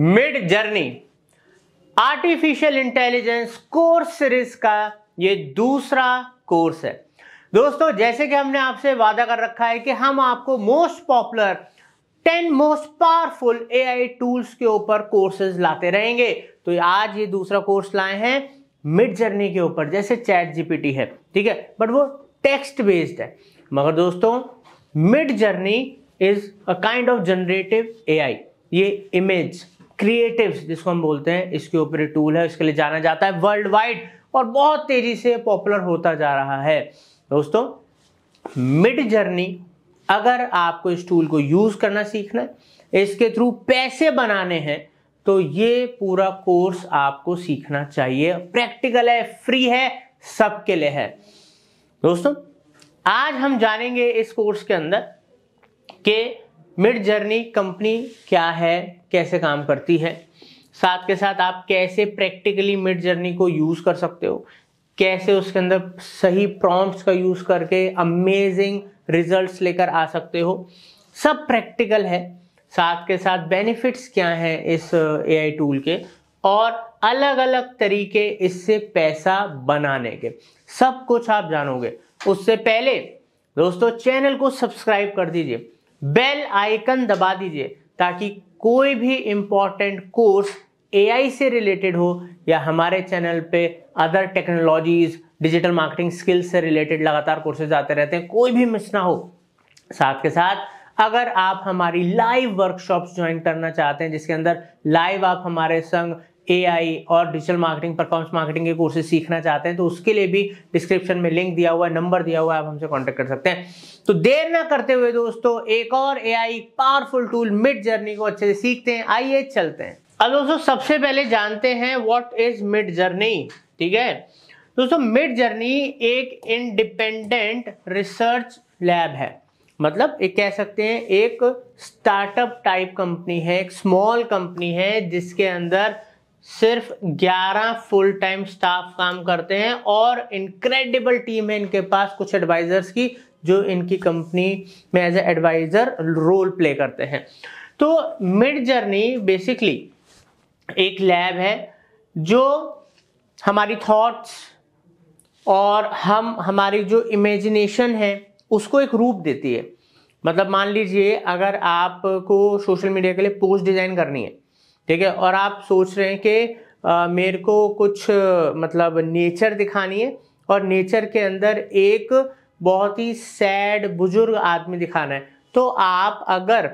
Mid Midjourney artificial intelligence course series का ये दूसरा कोर्स है दोस्तों जैसे कि हमने आपसे वादा कर रखा है कि हम आपको most popular 10 most powerful AI tools के ऊपर कोर्सेज लाते रहेंगे तो आज ये दूसरा कोर्स लाए हैं मिड जर्नी के ऊपर जैसे चैट जीपीटी है ठीक है बट वो टेक्स्ट बेस्ड है मगर दोस्तों Midjourney is a kind of generative AI ये इमेज क्रिएटिव्स जिसको हम बोलते हैं इसके ऊपर टूल है इसके लिए जाना जाता है वर्ल्ड वाइड और बहुत तेजी से पॉपुलर होता जा रहा है दोस्तों मिड जर्नी अगर आपको इस टूल को यूज करना सीखना है इसके थ्रू पैसे बनाने हैं तो ये पूरा कोर्स आपको सीखना चाहिए प्रैक्टिकल है फ्री है सबके लिए है दोस्तों आज हम जानेंगे इस कोर्स के अंदर के मिड जर्नी कंपनी क्या है कैसे काम करती है साथ के साथ आप कैसे प्रैक्टिकली मिड जर्नी को यूज़ कर सकते हो कैसे उसके अंदर सही प्रॉम्प्ट्स का यूज़ करके अमेजिंग रिजल्ट्स लेकर आ सकते हो सब प्रैक्टिकल है साथ के साथ बेनिफिट्स क्या हैं इस एआई uh, टूल के और अलग अलग तरीके इससे पैसा बनाने के सब कुछ आप जानोगे उससे पहले दोस्तों चैनल को सब्सक्राइब कर दीजिए बेल आइकन दबा दीजिए ताकि कोई भी इम्पॉर्टेंट कोर्स एआई से रिलेटेड हो या हमारे चैनल पे other technologies digital marketing skills से रिलेटेड लगातार कोर्सेज आते रहते हैं कोई भी मिस ना हो साथ के साथ अगर आप हमारी लाइव वर्कशॉप्स ज्वाइन करना चाहते हैं जिसके अंदर लाइव आप हमारे संग ए और डिजिटल मार्केटिंग परफॉर्मेंस मार्केटिंग के कोर्सेज सीखना चाहते हैं तो उसके लिए भी डिस्क्रिप्शन में लिंक दिया हुआ है नंबर दिया हुआ है आप हमसे कॉन्टेक्ट कर सकते हैं तो देर ना करते हुए दोस्तों एक और a powerful tool Midjourney को अच्छे से सीखते हैं आइए चलते हैं अब दोस्तों सबसे पहले जानते हैं वॉट इज मिड जर्नी ठीक है दोस्तों मिड जर्नी एक इंडिपेंडेंट रिसर्च लैब है मतलब एक कह सकते हैं एक स्टार्टअप टाइप कंपनी है एक स्मॉल कंपनी है जिसके अंदर सिर्फ 11 फुल टाइम स्टाफ काम करते हैं और इनक्रेडिबल टीम है इनके पास कुछ एडवाइजर्स की जो इनकी कंपनी में as a advisor role play करते हैं तो मिड जर्नी बेसिकली एक लैब है जो हमारी थॉट्स और हम हमारी जो इमेजिनेशन है उसको एक रूप देती है मतलब मान लीजिए अगर आपको सोशल मीडिया के लिए पोस्ट डिज़ाइन करनी है ठीक है और आप सोच रहे हैं कि मेरे को कुछ मतलब नेचर दिखानी है और नेचर के अंदर एक बहुत ही सैड बुजुर्ग आदमी दिखाना है तो आप अगर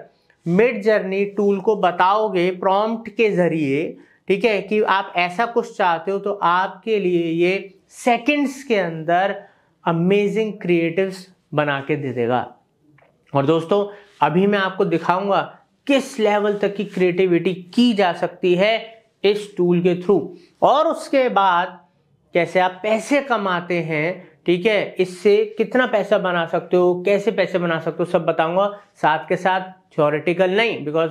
मिड जर्नी टूल को बताओगे प्रॉम्प्ट के ज़रिए ठीक है कि आप ऐसा कुछ चाहते हो तो आपके लिए ये सेकंड्स के अंदर अमेजिंग क्रिएटिव्स बना के दे देगा और दोस्तों अभी मैं आपको दिखाऊंगा किस लेवल तक की क्रिएटिविटी की जा सकती है इस टूल के थ्रू और उसके बाद कैसे आप पैसे कमाते हैं ठीक है इससे कितना पैसा बना सकते हो कैसे पैसे बना सकते हो सब बताऊंगा साथ के साथ थ्योरेटिकल नहीं बिकॉज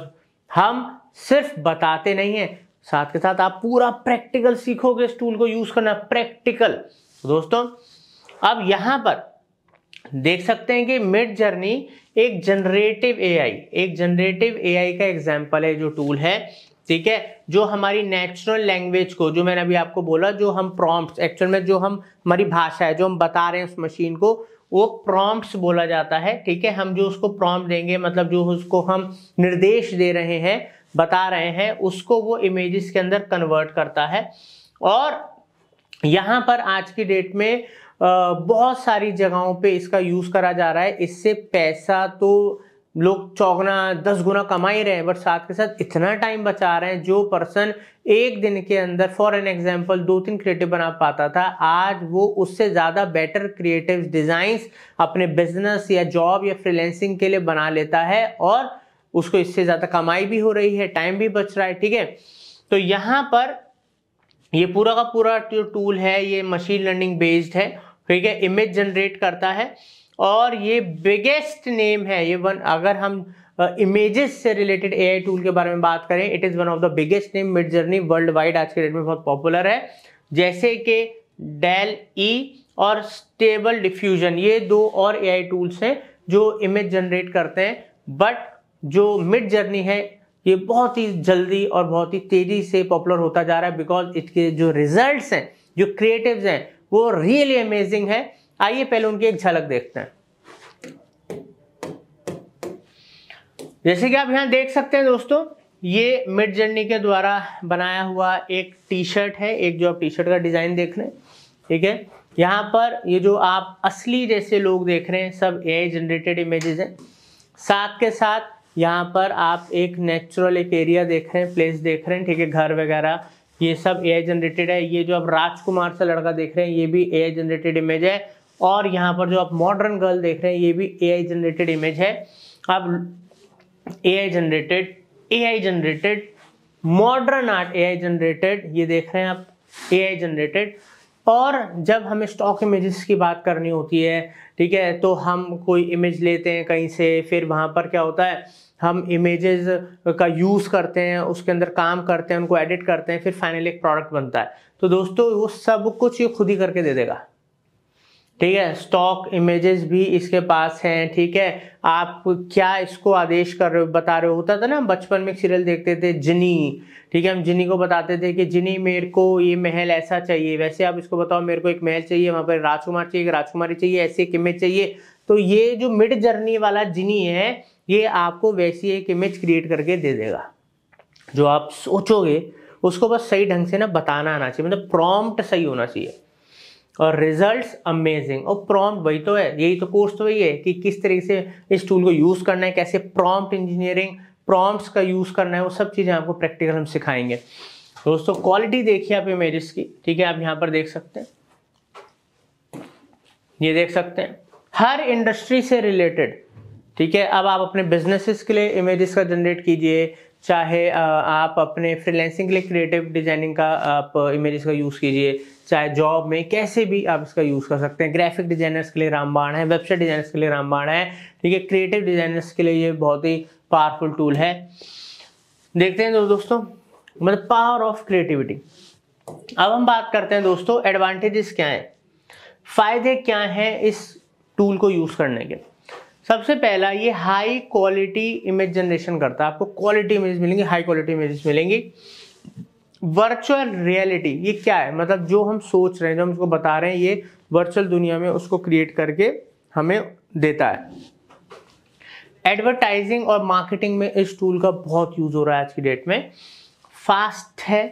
हम सिर्फ बताते नहीं हैं साथ के साथ आप पूरा प्रैक्टिकल सीखोगे इस टूल को यूज करना प्रैक्टिकल दोस्तों अब यहां पर देख सकते हैं कि मिड जर्नी एक जनरेटिव एआई एक जनरेटिव एआई का एग्जाम्पल है जो टूल है ठीक है जो हमारी नेचुरल लैंग्वेज को जो मैंने अभी आपको बोला जो हम प्रॉम्प्ट्स एक्चुअल में जो हम हमारी भाषा है जो हम बता रहे हैं उस मशीन को वो प्रॉम्प्ट्स बोला जाता है ठीक है हम जो उसको प्रॉम्प्ट देंगे मतलब जो उसको हम निर्देश दे रहे हैं बता रहे हैं उसको वो इमेजेस के अंदर कन्वर्ट करता है और यहाँ पर आज की डेट में बहुत सारी जगहों पे इसका यूज़ करा जा रहा है इससे पैसा तो लोग चौगना दस गुना कमा ही रहे हैं बट साथ के साथ इतना टाइम बचा रहे हैं जो पर्सन एक दिन के अंदर फॉर एन एग्जाम्पल दो तीन क्रिएटिव बना पाता था आज वो उससे ज़्यादा बेटर क्रिएटिव डिज़ाइंस अपने बिजनेस या जॉब या फ्रीलेंसिंग के लिए बना लेता है और उसको इससे ज़्यादा कमाई भी हो रही है टाइम भी बच रहा है ठीक है तो यहाँ पर ये पूरा का पूरा जो टूल है ये मशीन लर्निंग बेस्ड है ठीक है इमेज जनरेट करता है और ये बिगेस्ट नेम है ये वन अगर हम इमेजेस uh, से रिलेटेड ए टूल के बारे में बात करें it is one of the biggest name Midjourney worldwide आज के डेट में बहुत पॉपुलर है जैसे कि डेल ई e और स्टेबल डिफ्यूजन ये दो और आई टूल्स हैं जो इमेज जनरेट करते हैं बट जो मिड जर्नी है ये बहुत ही जल्दी और बहुत ही तेज़ी से पॉपुलर होता जा रहा है बिकॉज इसके जो रिजल्ट्स हैं जो क्रिएटिव्स हैं वो रियली अमेजिंग है आइए पहले उनकी एक झलक देखते हैं जैसे कि आप यहां देख सकते हैं दोस्तों ये मिड जर्नी के द्वारा बनाया हुआ एक टी शर्ट है एक जो आप टी शर्ट का डिज़ाइन देख रहे हैं ठीक है यहाँ पर ये जो आप असली जैसे लोग देख रहे हैं सब ए जनरेटेड इमेजेस हैं साथ के साथ यहाँ पर आप एक नेचुरल एक एरिया देख रहे हैं प्लेस देख रहे हैं ठीक है घर वगैरह ये सब ए जनरेटेड है ये जो आप राजकुमार सा लड़का देख रहे हैं ये भी ए जनरेटेड इमेज है और यहाँ पर जो आप मॉडर्न गर्ल देख रहे हैं ये भी ए जनरेटेड इमेज है अब a generated a generated modern art a generated ये देख रहे हैं आप ए जनरेटेड और जब हमें स्टॉक इमेजेस की बात करनी होती है ठीक है तो हम कोई इमेज लेते हैं कहीं से फिर वहाँ पर क्या होता है हम इमेजेस का यूज़ करते हैं उसके अंदर काम करते हैं उनको एडिट करते हैं फिर फाइनली एक प्रोडक्ट बनता है तो दोस्तों वो सब कुछ ये खुद ही करके दे देगा ठीक है स्टॉक इमेजेस भी इसके पास हैं ठीक है आप क्या इसको आदेश कर रहे हो बता रहे हो होता था ना बचपन में एक सीरियल देखते थे जिनी ठीक है हम जिनी को बताते थे कि जिनी मेरे को ये महल ऐसा चाहिए वैसे आप इसको बताओ मेरे को एक महल चाहिए वहाँ पर राजकुमार चाहिए राजकुमारी चाहिए ऐसी एक इमेज चाहिए तो ये जो मिड जर्नी वाला जिनी है ये आपको वैसी एक इमेज क्रिएट करके दे देगा जो आप सोचोगे उसको बस सही ढंग से ना बताना आना चाहिए मतलब प्रॉम्प्ट सही होना चाहिए और रिजल्ट्स अमेजिंग और प्रॉम्प्ट वही तो है यही तो कोर्स तो वही है कि किस तरीके से इस टूल को यूज़ करना है कैसे प्रॉम्प्ट इंजीनियरिंग प्रॉम्प्ट्स का यूज़ करना है वो सब चीज़ें आपको प्रैक्टिकल हम सिखाएंगे दोस्तों क्वालिटी देखिए आप इमेजेस की ठीक है आप यहाँ पर देख सकते हैं ये देख सकते हैं हर इंडस्ट्री से रिलेटेड ठीक है अब आप अपने बिजनेसेस के लिए इमेजेस का जनरेट कीजिए चाहे आप अपने फ्रीलैंसिंग के लिए क्रिएटिव डिजाइनिंग का आप इमेजेस का यूज़ कीजिए चाहे जॉब में कैसे भी आप इसका यूज़ कर सकते हैं ग्राफिक डिजाइनर्स के लिए रामबाण है वेबसाइट डिजाइनर्स के लिए रामबाण है ठीक है क्रिएटिव डिजाइनर्स के लिए ये बहुत ही पावरफुल टूल है देखते हैं दोस्तों मतलब पावर ऑफ क्रिएटिविटी अब हम बात करते हैं दोस्तों एडवांटेजेस क्या हैं फ़ायदे क्या हैं इस टूल को यूज़ करने के सबसे पहला ये हाई क्वालिटी इमेज जनरेशन करता है आपको क्वालिटी इमेज मिलेंगी हाई क्वालिटी इमेज मिलेंगी वर्चुअल रियलिटी ये क्या है मतलब जो हम सोच रहे हैं जो हम उसको बता रहे हैं ये वर्चुअल दुनिया में उसको क्रिएट करके हमें देता है एडवर्टाइजिंग और मार्केटिंग में इस टूल का बहुत यूज हो रहा है आज की डेट में फास्ट है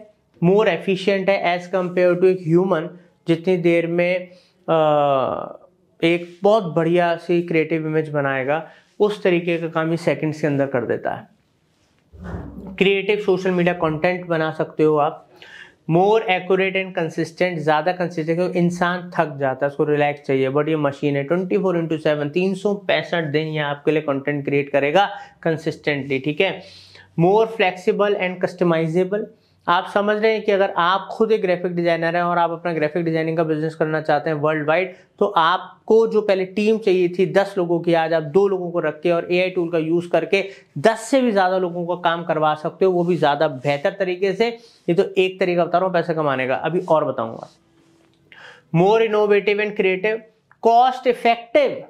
मोर एफिशिएंट है एज कंपेयर टू एक ह्यूमन जितनी देर में आ, एक बहुत बढ़िया सी क्रिएटिव इमेज बनाएगा उस तरीके का काम ही सेकंड्स के अंदर कर देता है क्रिएटिव सोशल मीडिया कंटेंट बना सकते हो आप मोर एक्यूरेट एंड कंसिस्टेंट ज़्यादा कंसिस्टेंट इंसान थक जाता है उसको रिलैक्स चाहिए बट ये मशीन है ट्वेंटी फोर इंटू सेवन तीन सौ पैंसठ दिन ये आपके लिए कंटेंट क्रिएट करेगा कंसिस्टेंटली ठीक है मोर फ्लेक्सिबल एंड कस्टमाइजेबल आप समझ रहे हैं कि अगर आप खुद एक ग्राफिक डिजाइनर हैं और आप अपना ग्राफिक डिजाइनिंग का बिजनेस करना चाहते हैं वर्ल्ड वाइड तो आपको जो पहले टीम चाहिए थी दस लोगों की आज आप दो लोगों को रख के और एआई टूल का यूज करके दस से भी ज्यादा लोगों का काम करवा सकते हो वो भी ज्यादा बेहतर तरीके से ये तो एक तरीका बता रहा हूँ पैसा कमाने का अभी और बताऊंगा more innovative and creative cost effective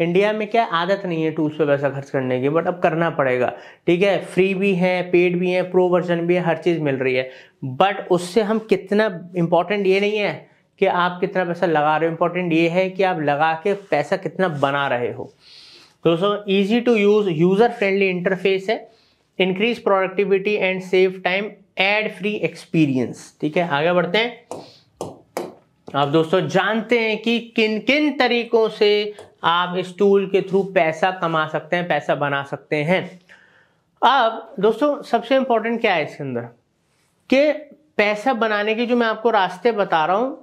India में क्या आदत नहीं है टूल्स पे पैसा खर्च करने की बट अब करना पड़ेगा ठीक है फ्री भी है पेड भी है प्रो वर्जन भी है हर चीज़ मिल रही है बट उससे हम कितना इंपॉर्टेंट ये नहीं है कि आप कितना पैसा लगा रहे हो इंपॉर्टेंट ये है कि आप लगा के पैसा कितना बना रहे हो दोस्तों easy to use user friendly interface है increase productivity and save time ad free experience ठीक है आगे बढ़ते हैं अब दोस्तों जानते हैं कि किन किन तरीकों से आप इस टूल के थ्रू पैसा कमा सकते हैं पैसा बना सकते हैं अब दोस्तों सबसे इंपॉर्टेंट क्या है इसके अंदर कि पैसा बनाने के जो मैं आपको रास्ते बता रहा हूं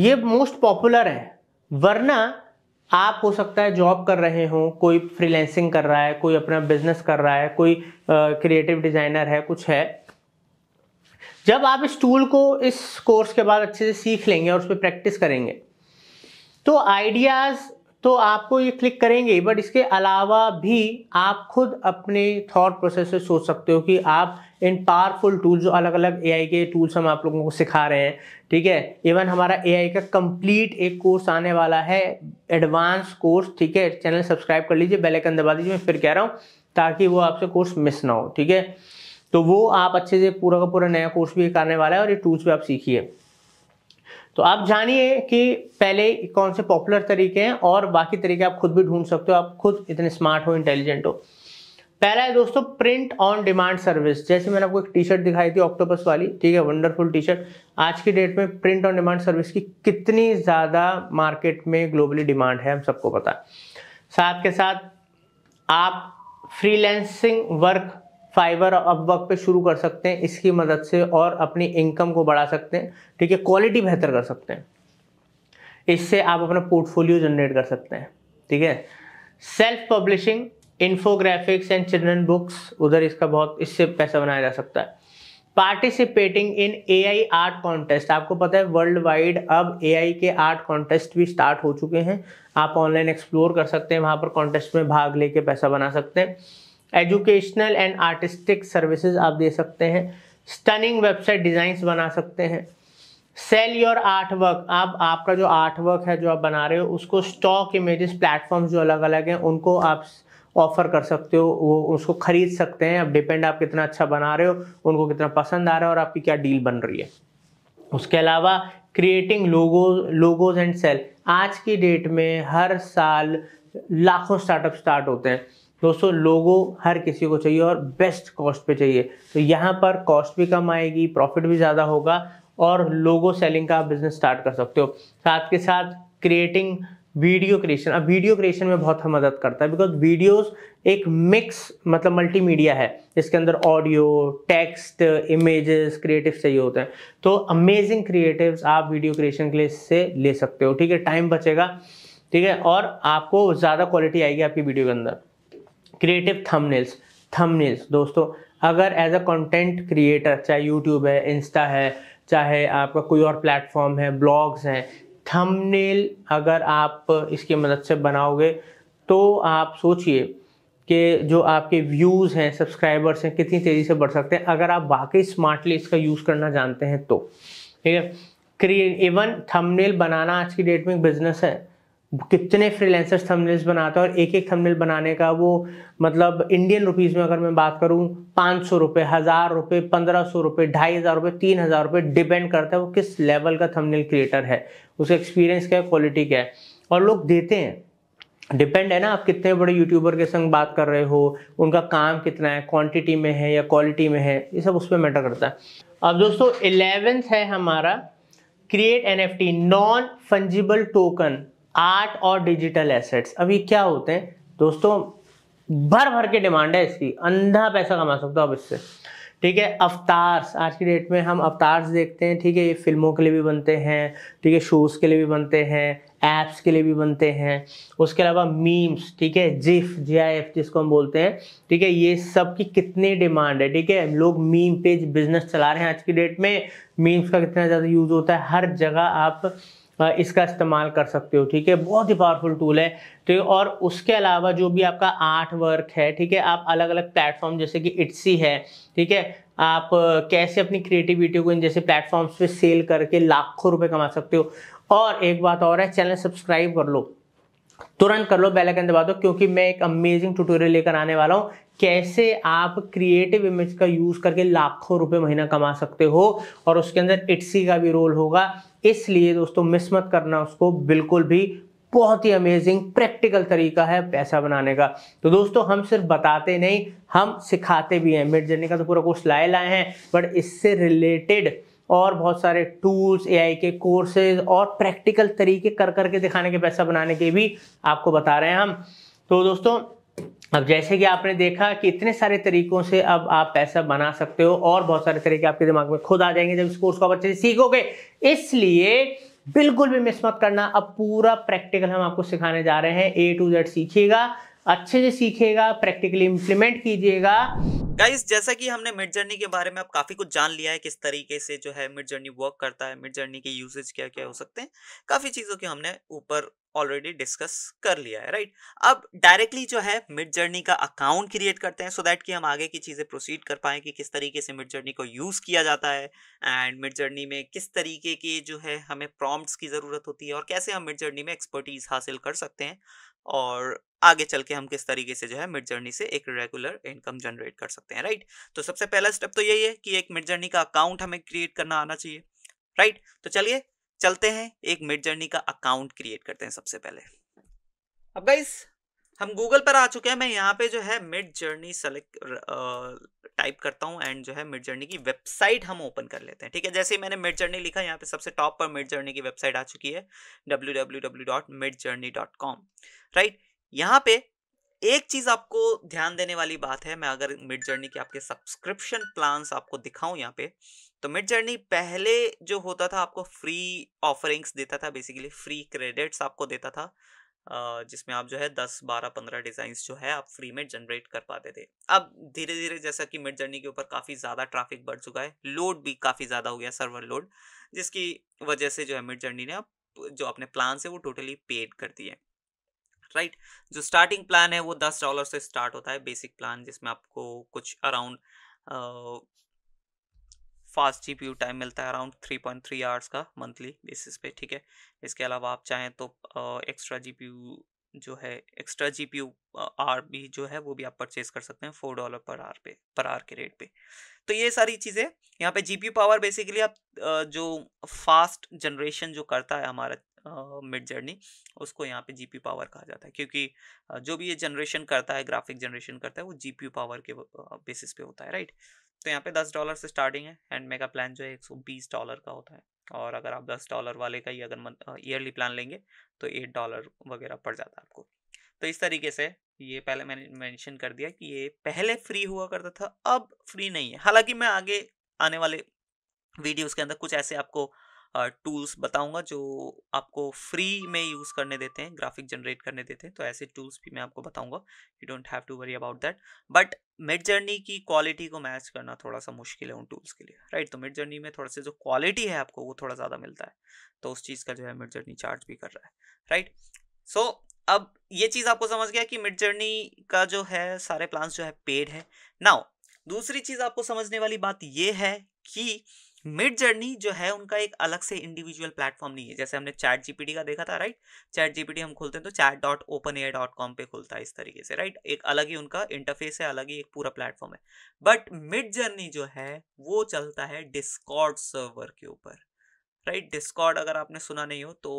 ये मोस्ट पॉपुलर है वरना आप हो सकता है जॉब कर रहे हो कोई फ्रीलैंसिंग कर रहा है कोई अपना बिजनेस कर रहा है कोई क्रिएटिव डिज़ाइनर है कुछ है जब आप इस टूल को इस कोर्स के बाद अच्छे से सीख लेंगे और उस पर प्रैक्टिस करेंगे तो आइडियाज़ तो आपको ये क्लिक करेंगे ही बट इसके अलावा भी आप खुद अपने थॉट प्रोसेस से सोच सकते हो कि आप इन पावरफुल टूल्स जो अलग अलग एआई के टूल्स हम आप लोगों को सिखा रहे हैं ठीक है इवन हमारा एआई का कंप्लीट एक कोर्स आने वाला है एडवांस कोर्स ठीक है चैनल सब्सक्राइब कर लीजिए बेल दबा दीजिए मैं फिर कह रहा हूँ ताकि वो आपसे कोर्स मिस ना हो ठीक है तो वो आप अच्छे से पूरा का पूरा नया कोर्स भी करने वाला है और ये टूल्स भी आप सीखिए तो आप जानिए कि पहले कौन से पॉपुलर तरीके हैं और बाकी तरीके आप खुद भी ढूंढ सकते हो आप खुद इतने स्मार्ट हो इंटेलिजेंट हो पहला है दोस्तों प्रिंट ऑन डिमांड सर्विस जैसे मैंने आपको एक टी शर्ट दिखाई थी ऑक्टोपस वाली ठीक है वंडरफुल टी शर्ट आज की डेट में प्रिंट ऑन डिमांड सर्विस की कितनी ज़्यादा मार्केट में ग्लोबली डिमांड है हम सबको पता है साथ के साथ आप फ्रीलैंसिंग वर्क फाइबर वक्त पे शुरू कर सकते हैं इसकी मदद से और अपनी इनकम को बढ़ा सकते हैं ठीक है क्वालिटी बेहतर कर सकते हैं इससे आप अपना पोर्टफोलियो जनरेट कर सकते हैं ठीक है self publishing infographics and children books उधर इसका बहुत इससे पैसा बनाया जा सकता है participating in A I art contest आपको पता है वर्ल्ड वाइड अब ए आई के आर्ट कॉन्टेस्ट भी स्टार्ट हो चुके हैं आप ऑनलाइन एक्सप्लोर कर सकते हैं वहाँ पर कॉन्टेस्ट में भाग लेके पैसा बना सकते हैं एजुकेशनल एंड आर्टिस्टिक सर्विसेज आप दे सकते हैं स्टनिंग वेबसाइट डिज़ाइंस बना सकते हैं सेल योर आर्ट वर्क आप आपका जो आर्ट वर्क है जो आप बना रहे हो उसको स्टॉक इमेजेस प्लेटफॉर्म जो अलग अलग हैं उनको आप ऑफर कर सकते हो वो उसको खरीद सकते हैं अब डिपेंड आप कितना अच्छा बना रहे हो उनको कितना पसंद आ रहा है और आपकी क्या डील बन रही है उसके अलावा creating logo logos and sale आज की डेट में हर साल लाखों स्टार्टअप स्टार्ट होते हैं दोस्तों लोगो हर किसी को चाहिए और बेस्ट कॉस्ट पे चाहिए तो यहाँ पर कॉस्ट भी कम आएगी प्रॉफिट भी ज़्यादा होगा और लोगो सेलिंग का बिजनेस स्टार्ट कर सकते हो साथ के साथ क्रिएटिंग वीडियो क्रिएशन अब वीडियो क्रिएशन में बहुत हम मदद करता है बिकॉज वीडियोस एक मिक्स मतलब मल्टीमीडिया है इसके अंदर ऑडियो टेक्स्ट इमेजेस क्रिएटिव चाहिए होते हैं तो अमेजिंग क्रिएटिव्स आप वीडियो क्रिएशन के लिए से ले सकते हो ठीक है टाइम बचेगा ठीक है और आपको ज़्यादा क्वालिटी आएगी आपकी वीडियो के अंदर क्रिएटिव थंबनेल्स थंबनेल्स दोस्तों अगर एज अ कंटेंट क्रिएटर चाहे यूट्यूब है इंस्टा है चाहे आपका कोई और प्लेटफॉर्म है ब्लॉग्स हैं थंबनेल अगर आप इसकी मदद से बनाओगे तो आप सोचिए कि जो आपके व्यूज़ हैं सब्सक्राइबर्स हैं कितनी तेज़ी से बढ़ सकते हैं अगर आप वाकई स्मार्टली इसका यूज़ करना जानते हैं तो ठीक है क्रिए इवन थंबनेल बनाना आज की डेट में बिजनेस है कितने फ्रीलांसर्स थंबनेल्स बनाते हैं और एक एक थंबनेल बनाने का वो मतलब इंडियन रुपीज़ में अगर मैं बात करूँ पाँच सौ रुपये हज़ार रुपये पंद्रह सौ रुपये ढाई हज़ार रुपये तीन हज़ार रुपये डिपेंड करता है वो किस लेवल का थंबनेल क्रिएटर है उसका एक्सपीरियंस क्या है क्वालिटी क्या है और लोग देते हैं डिपेंड है ना आप कितने बड़े यूट्यूबर के संग बात कर रहे हो उनका काम कितना है क्वांटिटी में है या क्वालिटी में है ये सब उस पर मैटर करता है अब दोस्तों इलेवेंथ है हमारा create N F T non fungible token art और डिजिटल एसेट्स अभी क्या होते हैं दोस्तों भर भर के डिमांड है इसकी अंधा पैसा कमा सकते हो आप इससे ठीक है अवतार्स आज की डेट में हम अवतार्स देखते हैं ठीक है ये फिल्मों के लिए भी बनते हैं ठीक है शोज़ के लिए भी बनते हैं एप्स के लिए भी बनते हैं उसके अलावा मीम्स ठीक है जिफ जी आई एफ जिसको हम बोलते हैं ठीक है ये सब की कितनी डिमांड है ठीक है लोग मीम पेज बिजनेस चला रहे हैं आज की डेट में मीम्स का कितना ज़्यादा यूज़ होता है हर जगह आप इसका इस्तेमाल कर सकते हो ठीक है बहुत ही पावरफुल टूल है तो और उसके अलावा जो भी आपका आर्ट वर्क है ठीक है आप अलग अलग प्लेटफॉर्म जैसे कि इट्सी है ठीक है आप कैसे अपनी क्रिएटिविटी को इन जैसे प्लेटफॉर्म्स पे सेल करके लाखों रुपए कमा सकते हो और एक बात और है चैनल सब्सक्राइब कर लो तुरंत कर लो बेल आइकन दबा दो क्योंकि मैं एक अमेजिंग ट्यूटोरियल लेकर आने वाला हूँ कैसे आप क्रिएटिव इमेज का यूज करके लाखों रुपए महीना कमा सकते हो और उसके अंदर इट्सी का भी रोल होगा इसलिए दोस्तों मिस मत करना उसको बिल्कुल भी बहुत ही अमेजिंग प्रैक्टिकल तरीका है पैसा बनाने का तो दोस्तों हम सिर्फ बताते नहीं हम सिखाते भी हैं मिड जर्नी का तो पूरा कोर्स लाए लाए हैं बट इससे रिलेटेड और बहुत सारे टूल्स एआई के कोर्सेज और प्रैक्टिकल तरीके कर करके दिखाने के पैसा बनाने के भी आपको बता रहे हैं हम तो दोस्तों अब जैसे कि आपने देखा कि इतने सारे तरीकों से अब आप पैसा बना सकते हो और बहुत सारे तरीके आपके दिमाग में खुद आ जाएंगे जब इस कोर्स को आप अच्छे से सीखोगे इसलिए बिल्कुल भी मिस मत करना अब पूरा प्रैक्टिकल हम आपको सिखाने जा रहे हैं ए टू जेड सीखिएगा अच्छे से सीखिएगा प्रैक्टिकली इंप्लीमेंट कीजिएगा गाइस जैसा कि हमने मिड जर्नी के बारे में अब काफ़ी कुछ जान लिया है किस तरीके से जो है मिड जर्नी वर्क करता है मिड जर्नी के यूजेज क्या क्या हो सकते हैं काफ़ी चीज़ों के हमने ऊपर ऑलरेडी डिस्कस कर लिया है राइट अब डायरेक्टली जो है मिड जर्नी का अकाउंट क्रिएट करते हैं सो so दैट कि हम आगे की चीज़ें प्रोसीड कर पाए कि किस तरीके से मिड जर्नी को यूज़ किया जाता है एंड मिड जर्नी में किस तरीके की जो है हमें प्रॉम्प्ट्स की ज़रूरत होती है और कैसे हम मिड जर्नी में एक्सपर्टीज़ हासिल कर सकते हैं और आगे चल के हम किस तरीके से जो है मिड जर्नी से एक रेगुलर इनकम जनरेट कर सकते हैं राइट तो सबसे पहला स्टेप तो यही है कि एक मिड जर्नी का अकाउंट हमें क्रिएट करना आना चाहिए राइट तो चलिए चलते हैं एक मिड जर्नी का अकाउंट क्रिएट करते हैं सबसे पहले अब गाइस हम गूगल पर आ चुके हैं मैं यहाँ पे जो है मिड जर्नी सेलेक्ट टाइप करता हूँ एंड जो है मिड जर्नी की वेबसाइट हम ओपन कर लेते हैं ठीक है जैसे ही मैंने मिड जर्नी लिखा यहाँ पे सबसे टॉप पर मिड जर्नी की वेबसाइट आ चुकी है W W W dot Midjourney dot com right यहाँ पे एक चीज आपको ध्यान देने वाली बात है मैं अगर मिड जर्नी के आपके सब्सक्रिप्शन प्लान्स आपको दिखाऊं यहाँ पे तो मिड जर्नी पहले जो होता था आपको फ्री ऑफरिंग्स देता था बेसिकली फ्री क्रेडिट्स आपको देता था जिसमें आप जो है दस बारह पंद्रह डिज़ाइंस जो है आप फ्री में जनरेट कर पाते थे अब धीरे धीरे जैसा कि मिड जर्नी के ऊपर काफ़ी ज़्यादा ट्रैफिक बढ़ चुका है लोड भी काफ़ी ज़्यादा हो गया सर्वर लोड जिसकी वजह से जो है मिड जर्नी ने अब जो अपने प्लान है वो टोटली पेड कर दिए राइट जो स्टार्टिंग प्लान है वो दस डॉलर से स्टार्ट होता है बेसिक प्लान जिसमें आपको कुछ अराउंड फास्ट जी टाइम मिलता है around three point three hours का मंथली बेसिस पे ठीक है इसके अलावा आप चाहें तो एक्स्ट्रा जी जो है एक्स्ट्रा जी पी आर भी जो है वो भी आप परचेज कर सकते हैं फोर डॉलर पर आर पे पर आर के रेट पे तो ये सारी चीज़ें यहाँ पे जी पी पावर बेसिकली आप जो फास्ट जनरेशन जो करता है हमारा मिड जर्नी उसको यहाँ पे जी पी पावर कहा जाता है क्योंकि जो भी ये जनरेशन करता है ग्राफिक जनरेशन करता है वो जी पी पावर के बेसिस पे होता है राइट तो यहाँ पे दस डॉलर से स्टार्टिंग है एंड मेगा प्लान जो है एक सौ बीस डॉलर का होता है और अगर आप दस डॉलर वाले का ही अगर ईयरली प्लान लेंगे तो एट डॉलर वगैरह पड़ जाता है आपको तो इस तरीके से ये पहले मैंने मेंशन कर दिया कि ये पहले फ्री हुआ करता था अब फ्री नहीं है हालांकि मैं आगे आने वाले वीडियोस के अंदर कुछ ऐसे आपको टूल्स बताऊंगा जो आपको फ्री में यूज़ करने देते हैं ग्राफिक जनरेट करने देते हैं तो ऐसे टूल्स भी मैं आपको बताऊंगा you don't have to worry about that but Midjourney की क्वालिटी को मैच करना थोड़ा सा मुश्किल है उन टूल्स के लिए राइट right? तो मिड जर्नी में थोड़ा सा जो क्वालिटी है आपको वो थोड़ा ज़्यादा मिलता है तो उस चीज़ का जो है मिड जर्नी चार्ज भी कर रहा है राइट right? सो so, अब ये चीज़ आपको समझ गया कि मिड जर्नी का जो है सारे प्लान्स जो है पेड है नाउ दूसरी चीज़ आपको समझने वाली बात ये है कि मिड जर्नी जो है उनका एक अलग से इंडिविजुअल प्लेटफॉर्म नहीं है जैसे हमने चैट जीपीटी का देखा था राइट चैट जीपीटी हम खोलते हैं तो chat dot OpenAI dot com पे खुलता है इस तरीके से राइट एक अलग ही उनका इंटरफेस है अलग ही एक पूरा प्लेटफॉर्म है बट मिड जर्नी जो है वो चलता है डिस्कॉर्ड सर्वर के ऊपर राइट डिस्कॉर्ड अगर आपने सुना नहीं हो तो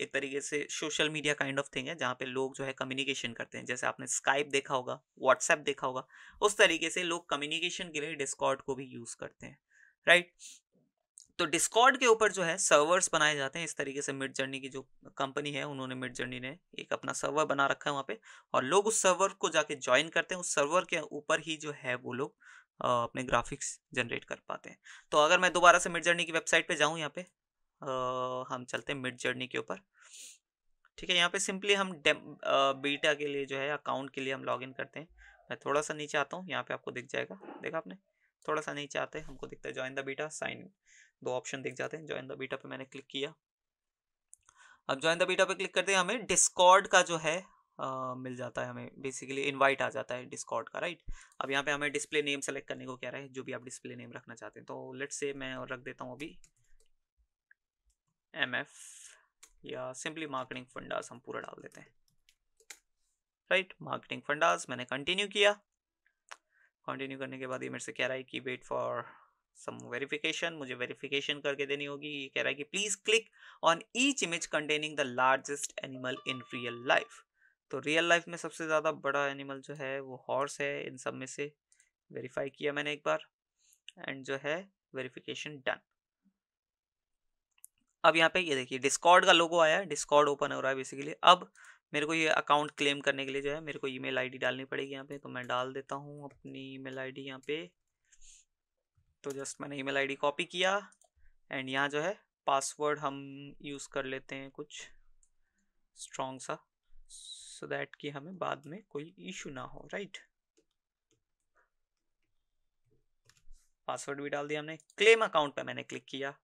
एक तरीके से social media kind of thing है जहाँ पे लोग जो है कम्युनिकेशन करते हैं जैसे आपने स्काइप देखा होगा व्हाट्सएप देखा होगा उस तरीके से लोग कम्युनिकेशन के लिए डिस्कॉर्ड को भी यूज़ करते हैं राइट तो डिस्कॉर्ड के ऊपर जो है सर्वर्स बनाए जाते हैं इस तरीके से मिड जर्नी की जो कंपनी है उन्होंने मिड जर्नी ने एक अपना सर्वर बना रखा है वहाँ पे और लोग उस सर्वर को जाके ज्वाइन करते हैं उस सर्वर के ऊपर ही जो है वो लोग अपने ग्राफिक्स जनरेट कर पाते हैं तो अगर मैं दोबारा से मिड जर्नी की वेबसाइट पे जाऊँ यहाँ पे आ, हम चलते हैं मिड जर्नी के ऊपर ठीक है यहाँ पे सिंपली हम बीटा के लिए जो है अकाउंट के लिए हम लॉग करते हैं मैं थोड़ा सा नीचे आता हूँ यहाँ पे आपको दिख जाएगा देखा आपने थोड़ा सा नीचे आते हैं हमको दिखता है ज्वाइन द बीटा साइन दो ऑप्शन दिख जाते हैं ज्वाइन द बीटा पे मैंने क्लिक किया अब ज्वाइन द बीटा पे क्लिक करते हैं हमें डिस्कॉर्ड का जो है आ, मिल जाता है हमें बेसिकली इनवाइट आ जाता है डिस्कॉर्ड का राइट अब यहाँ पे हमें डिस्प्ले नेम सेलेक्ट करने को कह रहा है जो भी आप डिस्प्ले नेम रखना चाहते हैं तो लेट्स से मैं रख देता हूँ अभी एम एफ या सिंपली मार्केटिंग फंडास हम पूरा डाल देते हैं राइट मार्केटिंग फंडास मैंने कंटिन्यू किया कंटिन्यू करने के बाद ये मेरे से कह रहा है कि वेट फॉर सम वेरिफिकेशन मुझे वेरिफिकेशन करके देनी होगी ये कह रहा है कि please click on each image containing the largest animal in real life तो रियल लाइफ में सबसे ज़्यादा बड़ा एनिमल जो है वो हॉर्स है इन सब में से वेरीफाई किया मैंने एक बार एंड जो है वेरिफिकेशन डन अब यहाँ पे ये देखिए डिस्कॉर्ड का लोगो आया है डिस्कॉर्ड ओपन हो रहा है बेसिकली अब मेरे को ये अकाउंट क्लेम करने के लिए जो है मेरे को ईमेल आईडी डालनी पड़ेगी यहाँ पे तो मैं डाल देता हूँ अपनी ईमेल आईडी यहाँ पे तो जस्ट मैंने ईमेल आईडी कॉपी किया एंड यहाँ जो है पासवर्ड हम यूज़ कर लेते हैं कुछ स्ट्रॉन्ग सा सो so दैट कि हमें बाद में कोई इशू ना हो राइट पासवर्ड भी डाल दिया हमने क्लेम अकाउंट पे मैंने क्लिक किया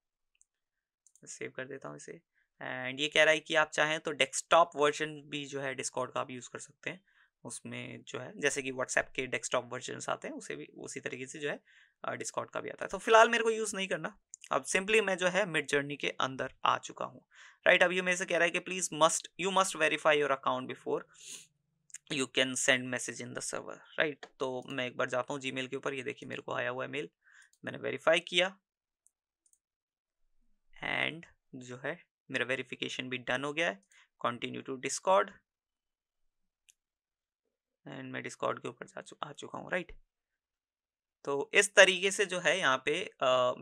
सेव कर देता हूँ इसे एंड ये कह रहा है कि आप चाहें तो डेस्कटॉप वर्जन भी जो है डिस्कॉर्ड का आप यूज़ कर सकते हैं उसमें जो है जैसे कि व्हाट्सएप के डेस्कटॉप वर्जन आते हैं उसे भी उसी तरीके से जो है डिस्कॉर्ड का भी आता है तो फिलहाल मेरे को यूज़ नहीं करना अब सिंपली मैं जो है मिड जर्नी के अंदर आ चुका हूँ राइट अब ये मेरे से कह रहा है कि please must you must verify your account before you can send message in the server right तो मैं एक बार जाता हूँ जी के ऊपर ये देखिए मेरे को आया हुआ है मेल मैंने वेरीफाई किया एंड जो है मेरा वेरिफिकेशन भी डन हो गया है कंटिन्यू टू डिस्कॉर्ड एंड मैं डिस्कॉर्ड के ऊपर जा चु, आ चुका हूँ राइट तो इस तरीके से जो है यहाँ पे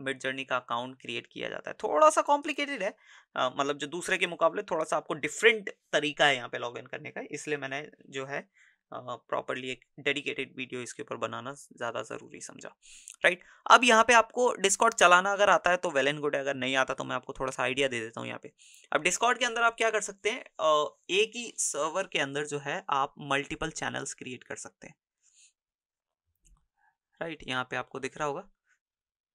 मिड जर्नी का अकाउंट क्रिएट किया जाता है थोड़ा सा कॉम्प्लिकेटेड है uh, मतलब जो दूसरे के मुकाबले थोड़ा सा आपको डिफरेंट तरीका है यहाँ पे लॉग इन करने का इसलिए मैंने जो है प्रॉपरली एक डेडिकेटेड वीडियो इसके ऊपर बनाना ज़्यादा ज़रूरी समझा राइट right? अब यहाँ पे आपको डिस्कॉर्ड चलाना अगर आता है तो वेल एंड गुड है अगर नहीं आता तो मैं आपको थोड़ा सा आइडिया दे देता हूँ यहाँ पे अब डिस्कॉर्ड के अंदर आप क्या कर सकते हैं एक ही सर्वर के अंदर जो है आप मल्टीपल चैनल्स क्रिएट कर सकते हैं राइट right? यहाँ पे आपको दिख रहा होगा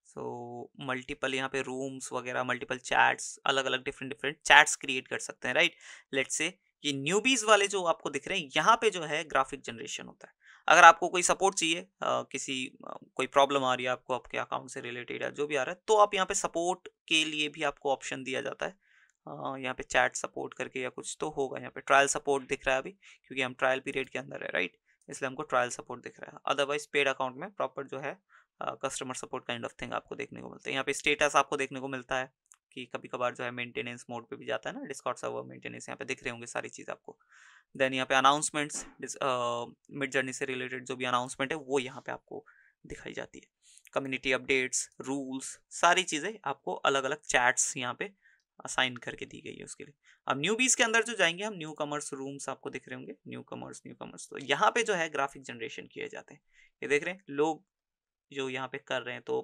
सो so, मल्टीपल यहाँ पे रूम्स वगैरह मल्टीपल चैट्स अलग अलग डिफरेंट डिफरेंट चैट्स क्रिएट कर सकते हैं राइट लेट्स से ये न्यूबीज वाले जो आपको दिख रहे हैं यहाँ पे जो है ग्राफिक जनरेशन होता है अगर आपको कोई सपोर्ट चाहिए किसी कोई प्रॉब्लम आ रही है आपको आपके अकाउंट से रिलेटेड या जो भी आ रहा है तो आप यहाँ पे सपोर्ट के लिए भी आपको ऑप्शन दिया जाता है यहाँ पे चैट सपोर्ट करके या कुछ तो होगा यहाँ पे ट्रायल सपोर्ट दिख रहा है अभी क्योंकि हम ट्रायल पीरियड के अंदर है राइट इसलिए हमको ट्रायल सपोर्ट दिख रहा है अदरवाइज पेड अकाउंट में प्रॉपर जो है customer support kind of thing आपको देखने को मिलता है यहाँ पे स्टेटस आपको देखने को मिलता है कि कभी कभार जो है मेंटेनेंस मोड पे भी जाता है ना डिस्कॉट सर्वर मेंटेनेंस यहाँ पे दिख रहे होंगे सारी चीज़ आपको देन यहाँ पे अनाउंसमेंट्स मिड जर्नी से रिलेटेड जो भी अनाउंसमेंट है वो यहाँ पे आपको दिखाई जाती है कम्युनिटी अपडेट्स रूल्स सारी चीज़ें आपको अलग अलग चैट्स यहाँ पे असाइन करके दी गई है उसके लिए अब न्यू बीस के अंदर जो जाएंगे हम न्यू कमर्स रूम्स आपको दिख रहे होंगे न्यू कमर्स न्यू कमर्स तो यहाँ पे जो है ग्राफिक जनरेशन किए जाते हैं ये देख रहे हैं लोग जो यहाँ पे कर रहे हैं तो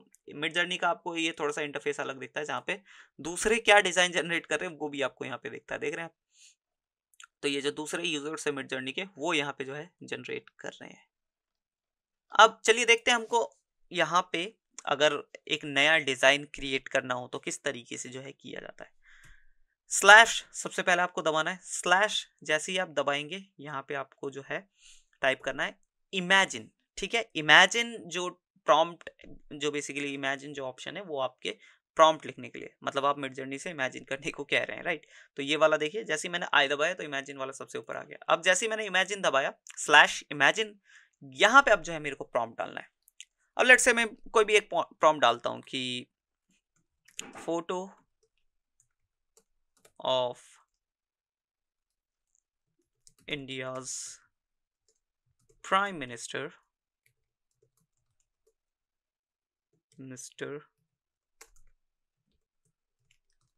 मिड जर्नी का आपको ये थोड़ा सा इंटरफेस अलग दिखता है जहाँ पे दूसरे क्या डिज़ाइन जनरेट कर रहे हैं वो भी आपको यहाँ पे दिखता है देख रहे हैं आप तो ये जो दूसरे यूजर्स है मिड जर्नी के वो यहाँ पे जो है जनरेट कर रहे हैं अब चलिए देखते हैं हमको यहाँ पे अगर एक नया डिज़ाइन क्रिएट करना हो तो किस तरीके से जो है किया जाता है स्लैश सबसे पहले आपको दबाना है स्लैश जैसे ही आप दबाएंगे यहाँ पे आपको जो है टाइप करना है इमेजिन ठीक है इमेजिन जो प्रॉम्प्ट जो बेसिकली इमेजिन जो ऑप्शन है वो आपके प्रॉम्प्ट लिखने के लिए मतलब आप मिड जर्नी से इमेजिन करने को कह रहे हैं राइट तो ये वाला देखिए जैसे मैंने आई दबाया तो इमेजिन वाला सबसे ऊपर आ गया अब जैसे मैंने इमेजिन दबाया स्लैश इमेजिन यहाँ पे अब जो है मेरे को प्रॉम्प्ट डालना है अब लेट से मैं कोई भी एक प्रॉम्प्ट डालता हूँ कि photo of India's prime minister mister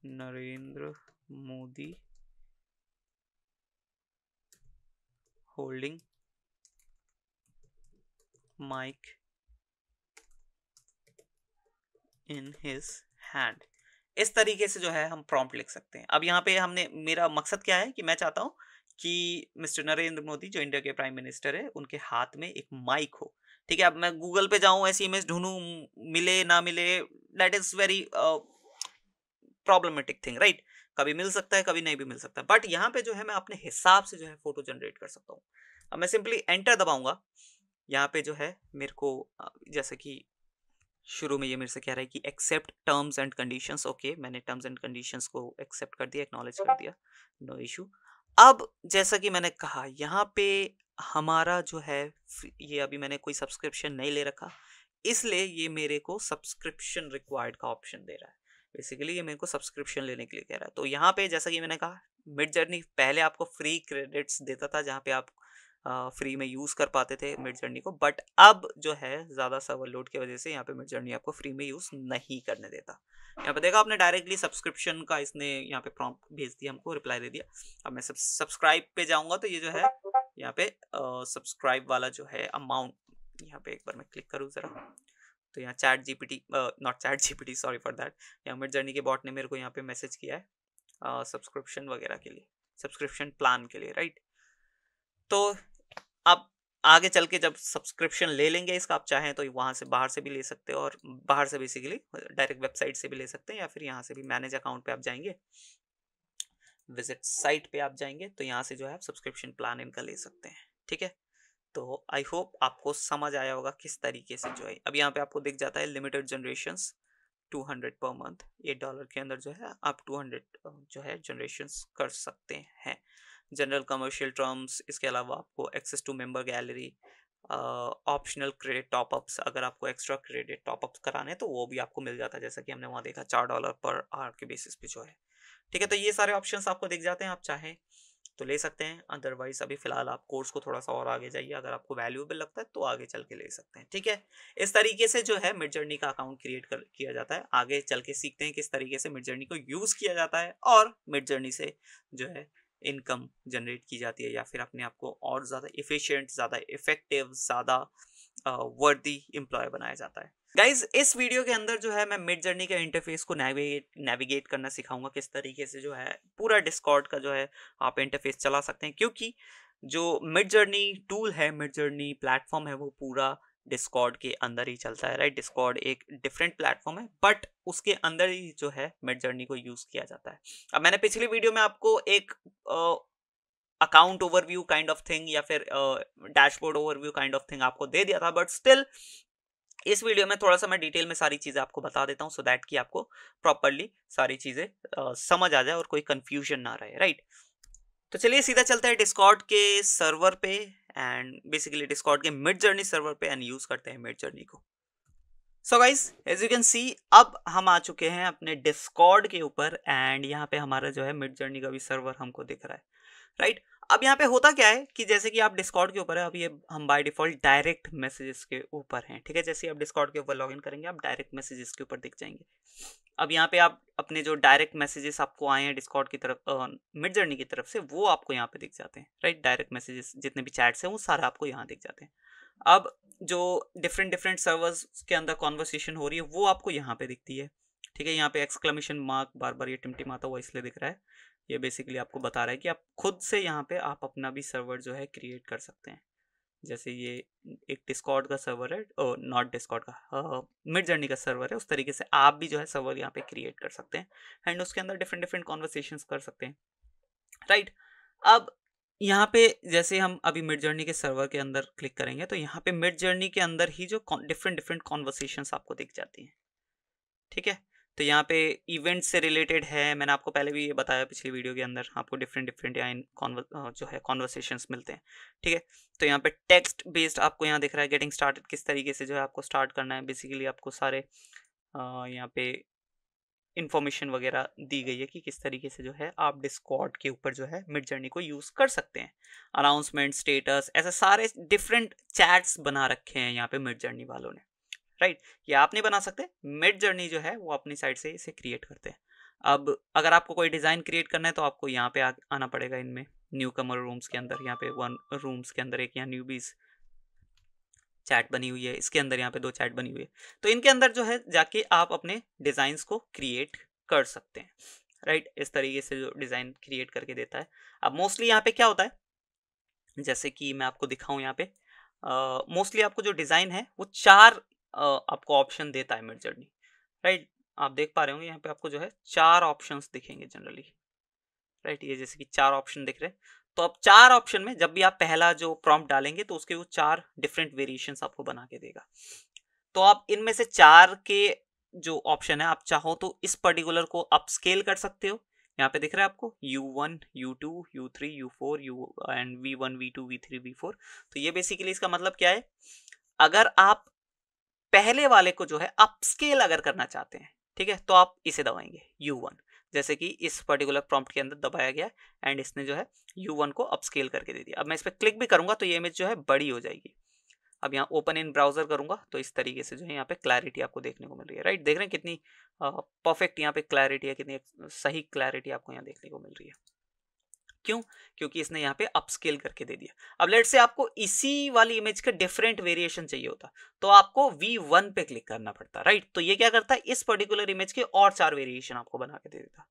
Narendra Modi holding mic in his hand इस तरीके से जो है हम प्रॉम्प्ट लिख सकते हैं अब यहाँ पे हमने मेरा मकसद क्या है कि मैं चाहता हूँ कि मिस्टर नरेंद्र मोदी जो इंडिया के प्राइम मिनिस्टर है उनके हाथ में एक माइक हो ठीक है अब मैं गूगल पे जाऊँ ऐसी इमेज ढूंढूँ मिले ना मिले that is very problematic thing right कभी मिल सकता है कभी नहीं भी मिल सकता बट यहाँ पे जो है मैं अपने हिसाब से जो है फोटो जनरेट कर सकता हूँ अब मैं सिंपली एंटर दबाऊंगा यहाँ पे जो है मेरे को जैसे कि शुरू में ये मेरे से कह रहा है कि accept terms and conditions okay मैंने टर्म्स एंड कंडीशंस को एक्सेप्ट कर दिया एक्नोलेज कर दिया नो no इशू अब जैसा कि मैंने कहा यहाँ पे हमारा जो है ये अभी मैंने कोई सब्सक्रिप्शन नहीं ले रखा इसलिए ये मेरे को सब्सक्रिप्शन रिक्वायर्ड का ऑप्शन दे रहा है बेसिकली ये मेरे को सब्सक्रिप्शन लेने के लिए कह रहा है तो यहाँ पे जैसा कि मैंने कहा मिड जर्नी पहले आपको फ्री क्रेडिट्स देता था जहाँ पे आप फ्री में यूज़ कर पाते थे मिड जर्नी को बट अब जो है ज़्यादा सर्वर लोड की वजह से यहाँ पे मिड जर्नी आपको फ्री में यूज़ नहीं करने देता यहाँ पे देखा आपने डायरेक्टली सब्सक्रिप्शन का इसने यहाँ पे प्रॉम्प्ट भेज दिया हमको रिप्लाई दे दिया अब मैं सब सब्सक्राइब पे जाऊँगा तो ये जो है यहाँ पे सब्सक्राइब वाला जो है अमाउंट यहाँ पे एक बार मैं क्लिक करूँ ज़रा तो यहाँ chat G T not chat G P T sorry for that यहाँ मिड जर्नी के बॉट ने मेरे को यहाँ पे मैसेज किया है सब्सक्रिप्शन वगैरह के लिए सब्सक्रिप्शन प्लान के लिए राइट तो आप आगे चल के जब सब्सक्रिप्शन ले लेंगे इसका आप चाहें तो वहाँ से बाहर से भी ले सकते हो और बाहर से बेसिकली डायरेक्ट वेबसाइट से भी ले सकते हैं या फिर यहाँ से भी मैनेज अकाउंट पे आप जाएंगे विजिट साइट पे आप जाएंगे तो यहाँ से जो है आप सब्सक्रिप्शन प्लान इनका ले सकते हैं ठीक है तो आई होप आपको समझ आया होगा किस तरीके से जो है अब यहाँ पे आपको दिख जाता है limited generation two hundred per month eight dollar के अंदर जो है आप टू हंड्रेड जो है जनरेशन कर सकते हैं जनरल कमर्शियल टर्म्स इसके अलावा आपको access to member gallery optional credit topups अगर आपको एक्स्ट्रा क्रेडिट टॉपअप्स कराने तो वो भी आपको मिल जाता है जैसा कि हमने वहाँ देखा चार डॉलर पर आवर के बेसिस पे जो है ठीक है तो ये सारे ऑप्शंस आपको दिख जाते हैं आप चाहें तो ले सकते हैं अदरवाइज अभी फिलहाल आप कोर्स को थोड़ा सा और आगे जाइए अगर आपको वैल्यूएबल लगता है तो आगे चल के ले सकते हैं ठीक है इस तरीके से जो है मिड जर्नी का अकाउंट क्रिएट कर किया जाता है आगे चल के सीखते हैं किस तरीके से मिड जर्नी को यूज़ किया जाता है और मिड जर्नी से जो है इनकम जनरेट की जाती है या फिर अपने आप को और ज़्यादा इफ़िशेंट ज़्यादा इफ़ेक्टिव ज़्यादा वर्दी एम्प्लॉय बनाया जाता है गाइज इस वीडियो के अंदर जो है मैं मिड जर्नी के इंटरफेस को नेविगेट नेविगेट करना सिखाऊंगा किस तरीके से जो है पूरा डिस्कॉर्ड का जो है आप इंटरफेस चला सकते हैं क्योंकि जो मिड जर्नी टूल है मिड जर्नी प्लेटफॉर्म है वो पूरा डिस्कॉर्ड के अंदर ही चलता है राइट डिस्कॉर्ड एक डिफरेंट प्लेटफॉर्म है बट उसके अंदर ही जो है मिड जर्नी को यूज़ किया जाता है अब मैंने पिछली वीडियो में आपको एक account overview kind of thing या फिर dashboard overview kind of thing आपको दे दिया था बट स्टिल इस वीडियो में थोड़ा सा मैं डिटेल में सारी चीज़ें आपको बता देता हूँ सो दैट कि आपको प्रॉपरली सारी चीज़ें समझ आ जाए और कोई कंफ्यूजन ना रहे राइट तो चलिए सीधा चलते हैं डिस्कॉर्ड के सर्वर पे एंड बेसिकली डिस्कॉर्ड के मिड जर्नी सर्वर पे एंड यूज़ करते हैं मिड जर्नी को so guys as you can see अब हम आ चुके हैं अपने डिस्कॉर्ड के ऊपर एंड यहाँ पे हमारा जो है मिड जर्नी का भी सर्वर हमको दिख रहा है राइट right? अब यहाँ पे होता क्या है कि जैसे कि आप डिस्कॉर्ड के ऊपर है अब ये हम बाय डिफॉल्ट डायरेक्ट मैसेजेस के ऊपर हैं ठीक है जैसे आप डिस्कॉर्ड के ऊपर लॉग इन करेंगे आप डायरेक्ट मैसेजेस के ऊपर दिख जाएंगे अब यहाँ पे आप अपने जो डायरेक्ट मैसेजेस आपको आए हैं डिस्कॉर्ड की तरफ मिड जर्नी की तरफ से वो आपको यहाँ पे दिख जाते हैं राइट डायरेक्ट मैसेजेस जितने भी चैट्स हैं वो सारे आपको यहाँ दिख जाते हैं अब जो डिफरेंट डिफरेंट सर्वर्स के अंदर कॉन्वर्सेशन हो रही है वो आपको यहाँ पे दिखती है ठीक है यहाँ पे एक्सक्लेमेशन मार्क बार बार ये टिमटिमाता हुआ इसलिए दिख रहा है ये बेसिकली आपको बता रहा है कि आप खुद से यहाँ पे आप अपना भी सर्वर जो है क्रिएट कर सकते हैं जैसे ये एक डिस्कॉर्ड का सर्वर है और नॉट डिस्कॉर्ड का मिड हाँ, जर्नी हाँ, का सर्वर है उस तरीके से आप भी जो है सर्वर यहाँ पे क्रिएट कर सकते हैं एंड उसके अंदर डिफरेंट डिफरेंट कॉन्वर्सेशन कर सकते हैं राइट अब यहाँ पे जैसे हम अभी मिड जर्नी के सर्वर के अंदर क्लिक करेंगे तो यहाँ पे मिड जर्नी के अंदर ही जो डिफरेंट डिफरेंट कॉन्वर्सेशन आपको दिख जाती हैं ठीक है तो यहाँ पे इवेंट्स से रिलेटेड है मैंने आपको पहले भी ये बताया पिछली वीडियो के अंदर आपको डिफरेंट डिफरेंट यहाँ जो है कॉन्वर्सेशंस मिलते हैं ठीक है तो यहाँ पे टेक्स्ट बेस्ड आपको यहाँ दिख रहा है गेटिंग स्टार्टेड किस तरीके से जो है आपको स्टार्ट करना है बेसिकली आपको सारे यहाँ पे इन्फॉर्मेशन वगैरह दी गई है कि किस तरीके से जो है आप डिस्कॉर्ड के ऊपर जो है मिड जर्नी को यूज़ कर सकते हैं अनाउंसमेंट स्टेटस ऐसे सारे डिफरेंट चैट्स बना रखे हैं यहाँ पे मिड जर्नी वालों ने राइट ये आप नहीं बना सकते मिड जर्नी जो है वो अपनी साइड से इसे क्रिएट करते हैं अब अगर आपको कोई डिज़ाइन क्रिएट करना है तो आपको यहाँ पे आ, आना पड़ेगा इनमें न्यू कमर रूम्स के अंदर यहाँ पे वन रूम्स के अंदर एक यहाँ न्यू बीज चैट बनी हुई है इसके अंदर यहाँ पे दो चैट बनी हुई है तो इनके अंदर जो है जाके आप अपने डिज़ाइंस को क्रिएट कर सकते हैं राइट इस तरीके से जो डिज़ाइन क्रिएट करके देता है अब मोस्टली यहाँ पे क्या होता है जैसे कि मैं आपको दिखाऊँ यहाँ पे मोस्टली uh, आपको जो डिज़ाइन है वो चार आपको ऑप्शन देता है मिड जर्नी राइट आप देख पा रहे होंगे यहाँ पे आपको जो है चार ऑप्शंस दिखेंगे जनरली राइट ये जैसे कि चार ऑप्शन दिख रहे हैं तो अब चार ऑप्शन में जब भी आप पहला जो प्रॉम्प्ट डालेंगे तो उसके वो चार डिफरेंट वेरिएशन आपको बना के देगा तो आप इनमें से चार के जो ऑप्शन है आप चाहो तो इस पर्टिकुलर को आप स्केल कर सकते हो यहाँ पे दिख रहा है आपको U1, U2, U3, U4, U and V1, V2, V3, V4 तो ये बेसिकली इसका मतलब क्या है अगर आप पहले वाले को जो है अपस्केल अगर करना चाहते हैं ठीक है तो आप इसे दबाएंगे यू वन जैसे कि इस पर्टिकुलर प्रॉम्प्ट के अंदर दबाया गया एंड इसने जो है यू वन को अपस्केल करके दे दिया अब मैं इस पर क्लिक भी करूंगा तो ये इमेज जो है बड़ी हो जाएगी अब यहाँ ओपन इन ब्राउजर करूंगा तो इस तरीके से जो है यहाँ पे क्लैरिटी आपको देखने को मिल रही है राइट देख रहे हैं कितनी परफेक्ट यहाँ पे क्लैरिटी है कितनी सही क्लैरिटी आपको यहाँ देखने को मिल रही है क्यों क्योंकि इसने यहाँ पे अपस्केल करके दे दिया अब लेट से आपको इसी वाली इमेज का डिफरेंट वेरिएशन चाहिए होता तो आपको V1 पे क्लिक करना पड़ता राइट तो ये क्या करता है इस पर्टिकुलर इमेज के और चार वेरिएशन आपको बना के दे देता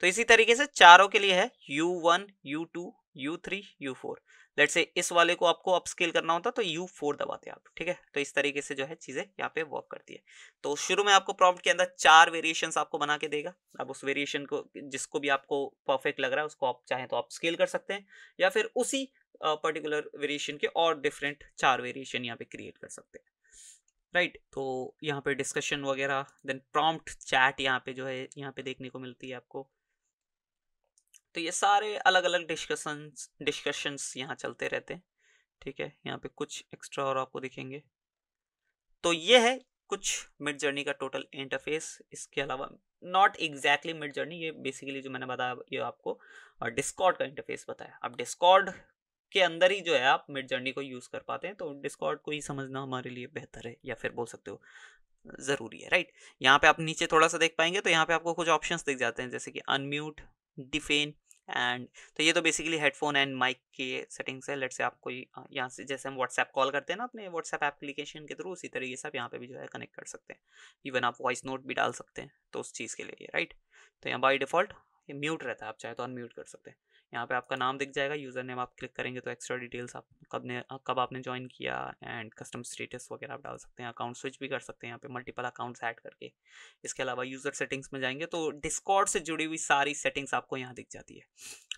तो इसी तरीके से चारों के लिए है U1, U2, U3, U4 late से इस वाले को आपको अपस्केल करना होता तो यू फोर दबाते आप ठीक है तो इस तरीके से जो है चीज़ें यहाँ पे वर्क करती है तो शुरू में आपको प्रॉम्प्ट के अंदर चार वेरिएशन आपको बना के देगा अब उस वेरिएशन को जिसको भी आपको परफेक्ट लग रहा है उसको आप चाहें तो आप स्केल कर सकते हैं या फिर उसी पर्टिकुलर वेरिएशन के और डिफरेंट चार वेरिएशन यहाँ पे क्रिएट कर सकते हैं राइट right, तो यहाँ पे डिस्कशन वगैरह देन प्रॉम्प्ट चैट यहाँ पे जो है यहाँ पे देखने को मिलती है आपको तो ये सारे अलग अलग डिस्कशंस डिस्कशंस यहाँ चलते रहते हैं ठीक है यहाँ पे कुछ एक्स्ट्रा और आपको दिखेंगे तो ये है कुछ मिड जर्नी का टोटल इंटरफेस इसके अलावा नॉट एग्जैक्टली मिड जर्नी ये बेसिकली जो मैंने बताया ये आपको डिस्कॉर्ड का इंटरफेस बताया अब डिस्कॉर्ड के अंदर ही जो है आप मिड जर्नी को यूज़ कर पाते हैं तो डिस्कॉर्ड को ही समझना हमारे लिए बेहतर है या फिर बोल सकते हो ज़रूरी है राइट यहाँ पे आप नीचे थोड़ा सा देख पाएंगे तो यहाँ पे आपको कुछ ऑप्शंस दिख जाते हैं जैसे कि अनम्यूट डिफेन एंड तो ये तो बेसिकली हेडफोन एंड माइक की सेटिंग्स है लेट से आप कोई यहाँ से जैसे हम व्हाट्सएप कॉल करते हैं ना अपने व्हाट्सएप एप्लीकेशन के थ्रू उसी तरीके से आप यहाँ पे भी जो है कनेक्ट कर सकते हैं इवन आप वॉइस नोट भी डाल सकते हैं तो उस चीज़ के लिए राइट तो यहाँ बाई डिफ़ॉल्ट ये म्यूट रहता है आप चाहे तो अनम्यूट कर सकते हैं यहाँ पे आपका नाम दिख जाएगा यूज़र नेम आप क्लिक करेंगे तो एक्स्ट्रा डिटेल्स आप कब ने कब आपने ज्वाइन किया एंड कस्टम स्टेटस वगैरह आप डाल सकते हैं अकाउंट स्विच भी कर सकते हैं यहाँ पे मल्टीपल अकाउंट्स ऐड करके इसके अलावा यूज़र सेटिंग्स में जाएंगे तो डिस्कॉर्ड से जुड़ी हुई सारी सेटिंग्स आपको यहाँ दिख जाती है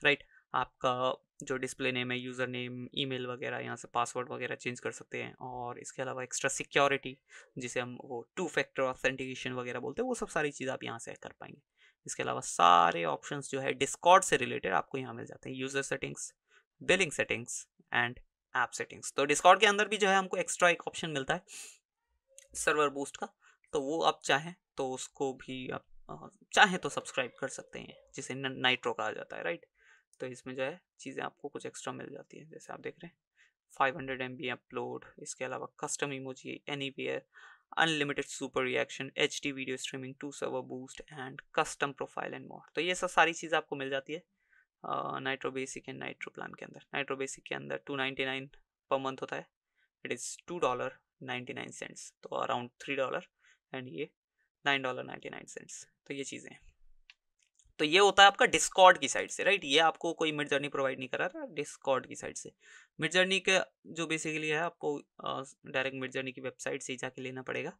राइट आपका जो डिस्प्ले नेम है यूज़र नेम मेल वगैरह यहाँ से पासवर्ड वगैरह चेंज कर सकते हैं और इसके अलावा एक्स्ट्रा सिक्योरिटी जिसे हम वो टू फैक्टर ऑथेंटिकेशन वगैरह बोलते हैं वो सब सारी चीज़ आप यहाँ से कर पाएंगे इसके अलावा सारे ऑप्शन जो है डिस्कॉर्ड से रिलेटेड आपको यहाँ मिल जाते हैं user settings billing settings and app settings तो डिस्कॉर्ड के अंदर भी जो है हमको एक्स्ट्रा एक ऑप्शन मिलता है सर्वर बूस्ट का तो वो आप चाहें तो उसको भी आप चाहें तो सब्सक्राइब कर सकते हैं जिसे नाइट्रो कहा जाता है राइट तो इसमें जो है चीज़ें आपको कुछ एक्स्ट्रा मिल जाती हैं जैसे आप देख रहे हैं five hundred M B upload इसके अलावा custom emoji any unlimited super reaction H D video streaming to server boost and custom profile and more तो ये सब सारी चीज़ आपको मिल जाती है Nitro basic and Nitro plan के अंदर नाइट्रो बेसिक के अंदर two ninety nine per month होता है it is two dollar ninety nine cents तो अराउंड थ्री डॉलर एंड ये nine dollar ninety nine cents तो ये चीज़ें हैं तो ये होता है आपका डिस्कॉर्ड की साइड से राइट ये आपको कोई मिड जर्नी प्रोवाइड नहीं करा रहा डिस्कॉर्ड की साइड से मिड जर्नी के जो बेसिकली है आपको डायरेक्ट मिड जर्नी की वेबसाइट से ही जाके लेना पड़ेगा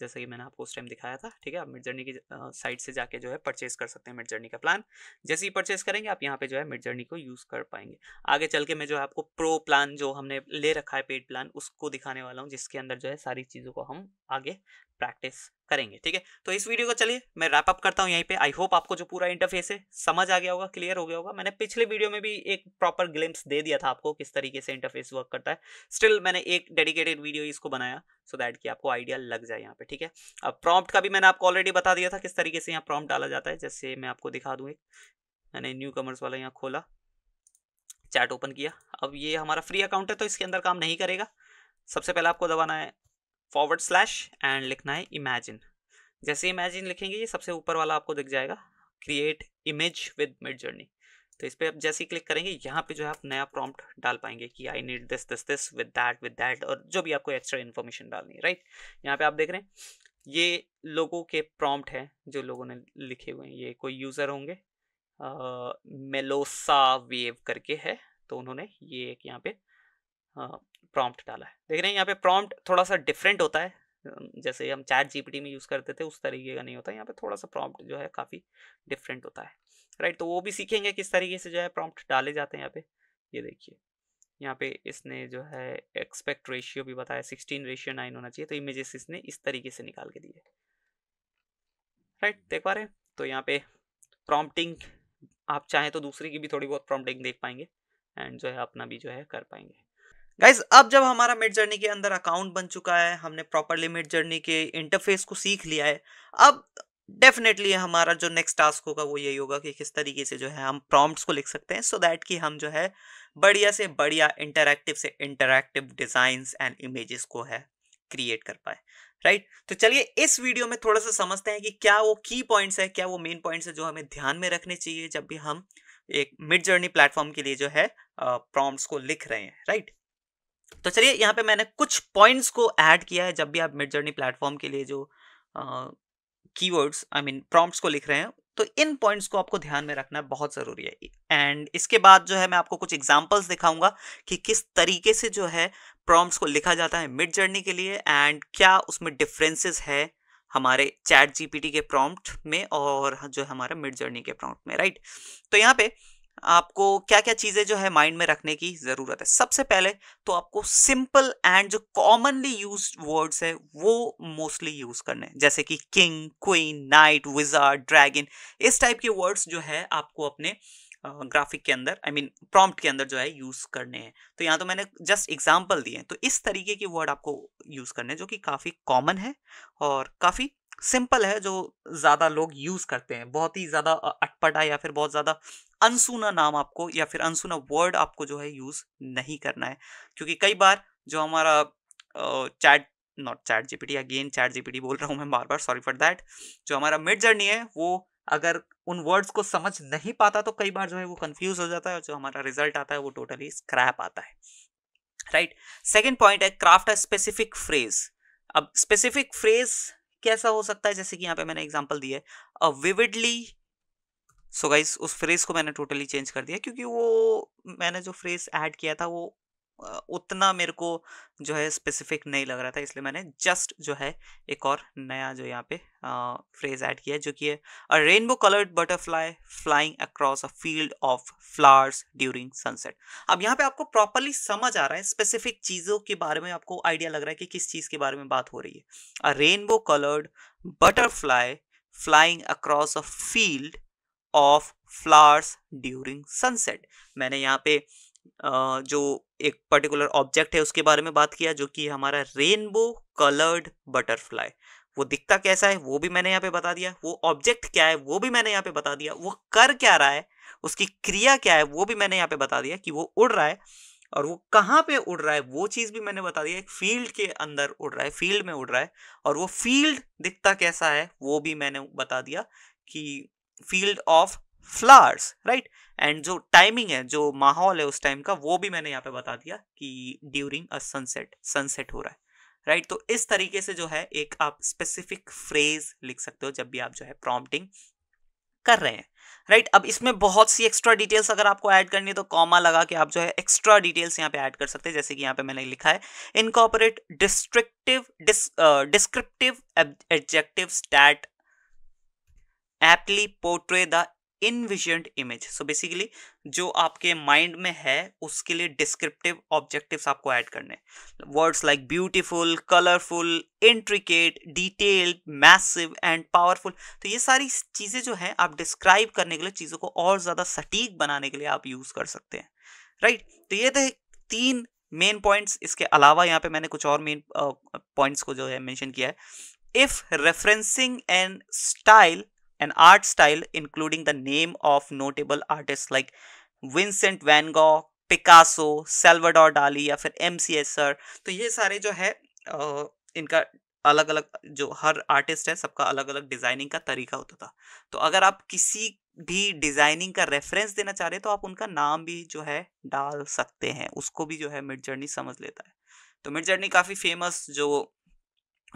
जैसा कि मैंने आपको उस टाइम दिखाया था ठीक है आप मिड जर्नी की साइट से जाके जो है परचेज कर सकते हैं मिड जर्नी का प्लान जैसे ही परचेज करेंगे आप यहाँ पे जो है मिड जर्नी को यूज़ कर पाएंगे आगे चल के मैं जो है आपको प्रो प्लान जो हमने ले रखा है पेड प्लान उसको दिखाने वाला हूँ जिसके अंदर जो है सारी चीज़ों को हम आगे प्रैक्टिस करेंगे ठीक है तो इस वीडियो को चलिए मैं रैप अप करता हूँ यहीं पे आई होप आपको जो पूरा इंटरफेस है समझ आ गया होगा क्लियर हो गया होगा मैंने पिछले वीडियो में भी एक प्रॉपर ग्लिम्स दे दिया था आपको किस तरीके से इंटरफेस वर्क करता है स्टिल मैंने एक डेडिकेटेड वीडियो इसको बनाया सो so दैट कि आपको आइडिया लग जाए यहाँ पे ठीक है अब प्रॉम्प्ट का भी मैंने आपको ऑलरेडी बता दिया था किस तरीके से यहाँ प्रॉम्प्ट डाला जाता है जैसे मैं आपको दिखा दूँ एक मैंने न्यू कमर्स वाला यहाँ खोला चैट ओपन किया अब ये हमारा फ्री अकाउंट है तो इसके अंदर काम नहीं करेगा सबसे पहले आपको दबाना है फॉरवर्ड स्लैश एंड लिखना है इमेजिन जैसे इमेजिन लिखेंगे ये सबसे ऊपर वाला आपको दिख जाएगा create image with Midjourney तो इस पर आप जैसे ही क्लिक करेंगे यहाँ पे जो है आप नया प्रॉम्प्ट डाल पाएंगे कि I need this this this with that with that और जो भी आपको एक्स्ट्रा इन्फॉर्मेशन डालनी है राइट यहाँ पे आप देख रहे हैं ये लोगों के प्रॉम्प्ट हैं जो लोगों ने लिखे हुए हैं ये कोई यूज़र होंगे मेलोसा वेव करके है तो उन्होंने ये एक यहाँ पे प्रॉम्प्ट डाला है देख रहे हैं यहाँ पे प्रॉम्प्ट थोड़ा सा डिफरेंट होता है जैसे हम चैट जीपीटी में यूज़ करते थे उस तरीके का नहीं होता यहाँ पे थोड़ा सा प्रॉम्प्ट जो है काफ़ी डिफरेंट होता है राइट तो वो भी सीखेंगे किस तरीके से जो है प्रॉम्प्ट डाले जाते हैं यहाँ पे ये देखिए यहाँ पे इसने जो है एक्सपेक्ट रेशियो भी बताया सिक्सटीन रेशियो नाइन होना चाहिए तो इमेजेस इसने इस तरीके से निकाल के दिए राइट देख पा रहे हैं तो यहाँ पे प्रॉम्प्टिंग आप चाहें तो दूसरे की भी थोड़ी बहुत प्रॉम्प्टिंग देख पाएंगे एंड जो है अपना भी जो है कर पाएंगे गाइज अब जब हमारा मिड जर्नी के अंदर अकाउंट बन चुका है हमने प्रॉपरली मिड जर्नी के इंटरफेस को सीख लिया है अब डेफिनेटली हमारा जो नेक्स्ट टास्क होगा वो यही होगा कि किस तरीके से जो है हम प्रॉम्प्ट्स को लिख सकते हैं सो so दैट कि हम जो है बढ़िया से बढ़िया इंटरैक्टिव से इंटरैक्टिव डिजाइन एंड इमेजेस को है क्रिएट कर पाए राइट right? तो चलिए इस वीडियो में थोड़ा सा समझते हैं कि क्या वो की पॉइंट्स है क्या वो मेन पॉइंट्स है जो हमें ध्यान में रखने चाहिए जब भी हम एक मिड जर्नी प्लेटफॉर्म के लिए जो है प्रॉम्प्ट्स को लिख रहे हैं राइट right? तो चलिए यहाँ पे मैंने कुछ पॉइंट्स को ऐड किया है जब भी आप मिड जर्नी प्लेटफॉर्म के लिए जो कीवर्ड्स आई मीन प्रॉम्प्ट्स को लिख रहे हैं तो इन पॉइंट्स को आपको ध्यान में रखना बहुत ज़रूरी है एंड इसके बाद जो है मैं आपको कुछ एग्जाम्पल्स दिखाऊंगा कि किस तरीके से जो है प्रॉम्प्ट्स को लिखा जाता है मिड जर्नी के लिए एंड क्या उसमें डिफ्रेंसेज है हमारे चैट जीपीटी के प्रॉम्प्ट में और जो है हमारे मिड जर्नी के प्रॉम्प्ट में राइट तो यहाँ पे आपको क्या क्या चीज़ें जो है माइंड में रखने की ज़रूरत है सबसे पहले तो आपको सिंपल एंड जो कॉमनली यूज वर्ड्स है वो मोस्टली यूज़ करने हैं जैसे कि king queen knight wizard dragon इस टाइप के वर्ड्स जो है आपको अपने ग्राफिक के अंदर आई मीन प्रॉम्प्ट के अंदर जो है यूज़ करने हैं तो यहाँ तो मैंने जस्ट एग्जाम्पल दिए तो इस तरीके के वर्ड आपको यूज़ करने हैं जो कि काफ़ी कॉमन है और काफ़ी सिंपल है जो ज़्यादा लोग यूज़ करते हैं बहुत ही ज़्यादा अटपटा या फिर बहुत ज़्यादा अनसुना नाम आपको या फिर अनसुना वर्ड आपको जो है यूज़ नहीं करना है क्योंकि कई बार जो हमारा chat not chat GPT again chat GPT बोल रहा हूँ मैं बार बार सॉरी फॉर दैट जो हमारा मिड जर्नी है वो अगर उन वर्ड्स को समझ नहीं पाता तो कई बार जो है वो कंफ्यूज हो जाता है और जो हमारा रिजल्ट आता है वो टोटली स्क्रैप आता है राइट सेकेंड पॉइंट है क्राफ्ट अ स्पेसिफिक फ्रेज अब स्पेसिफिक फ्रेज कैसा हो सकता है जैसे कि यहाँ पे मैंने एग्जाम्पल दिया है अ विविडली सो गाइस उस फ्रेज को मैंने टोटली चेंज कर दिया क्योंकि वो मैंने जो फ्रेज ऐड किया था वो उतना मेरे को जो है स्पेसिफिक नहीं लग रहा था इसलिए मैंने जस्ट जो है एक और नया जो यहाँ पे फ्रेज ऐड किया है जो कि है a rainbow coloured butterfly flying across a field of flowers during sunset अब यहाँ पे आपको प्रॉपरली समझ आ रहा है स्पेसिफिक चीज़ों के बारे में आपको आइडिया लग रहा है कि किस चीज़ के बारे में बात हो रही है a rainbow coloured butterfly flying across a field of flowers during sunset मैंने यहाँ पे जो एक पर्टिकुलर ऑब्जेक्ट है उसके बारे में बात किया जो कि हमारा रेनबो कलर्ड बटरफ्लाई वो दिखता कैसा है वो भी मैंने यहाँ पे बता दिया वो ऑब्जेक्ट क्या है वो भी मैंने यहाँ पे बता दिया वो कर क्या रहा है उसकी क्रिया क्या है वो भी मैंने यहाँ पे बता दिया कि वो उड़ रहा है और वो कहाँ पे उड़ रहा है वो चीज़ भी मैंने बता दिया एक फील्ड के अंदर उड़ रहा है फील्ड में उड़ रहा है और वो फील्ड दिखता कैसा है वो भी मैंने बता दिया कि field of flowers right and जो टाइमिंग है जो माहौल है उस टाइम का वो भी मैंने यहाँ पे बता दिया कि ड्यूरिंग अ सनसेट सनसेट हो रहा है राइट right? तो इस तरीके से जो है एक आप स्पेसिफिक फ्रेज लिख सकते हो जब भी आप जो है प्रॉम्प्टिंग कर रहे हैं राइट right? अब इसमें बहुत सी एक्स्ट्रा डिटेल्स अगर आपको ऐड करनी है तो कॉमा लगा के आप जो है एक्स्ट्रा डिटेल्स यहाँ पे ऐड कर सकते हैं जैसे कि यहाँ पे मैंने लिखा है incorporate distinctive descriptive adjective that aptly portray the envisioned image so basically जो आपके माइंड में है उसके लिए डिस्क्रिप्टिव ऑब्जेक्टिव्स आपको ऐड करने words like beautiful colourful intricate detailed massive and powerful तो ये सारी चीज़ें जो हैं आप डिस्क्राइब करने के लिए चीज़ों को और ज़्यादा सटीक बनाने के लिए आप यूज़ कर सकते हैं राइट right? तो ये थे तीन मेन पॉइंट्स इसके अलावा यहाँ पे मैंने कुछ और मेन पॉइंट्स को जो है मेंशन किया है if referencing and style an art style including the name of notable artists like Van Gogh, Picasso, Salvador डाली या फिर एम सी एस सर तो ये सारे जो है इनका अलग अलग जो हर आर्टिस्ट है सबका अलग अलग डिज़ाइनिंग का तरीका होता था तो अगर आप किसी भी डिज़ाइनिंग का रेफरेंस देना चाह रहे तो आप उनका नाम भी जो है डाल सकते हैं उसको भी जो है मिड जर्नी समझ लेता है तो मिड जर्नी काफ़ी फेमस जो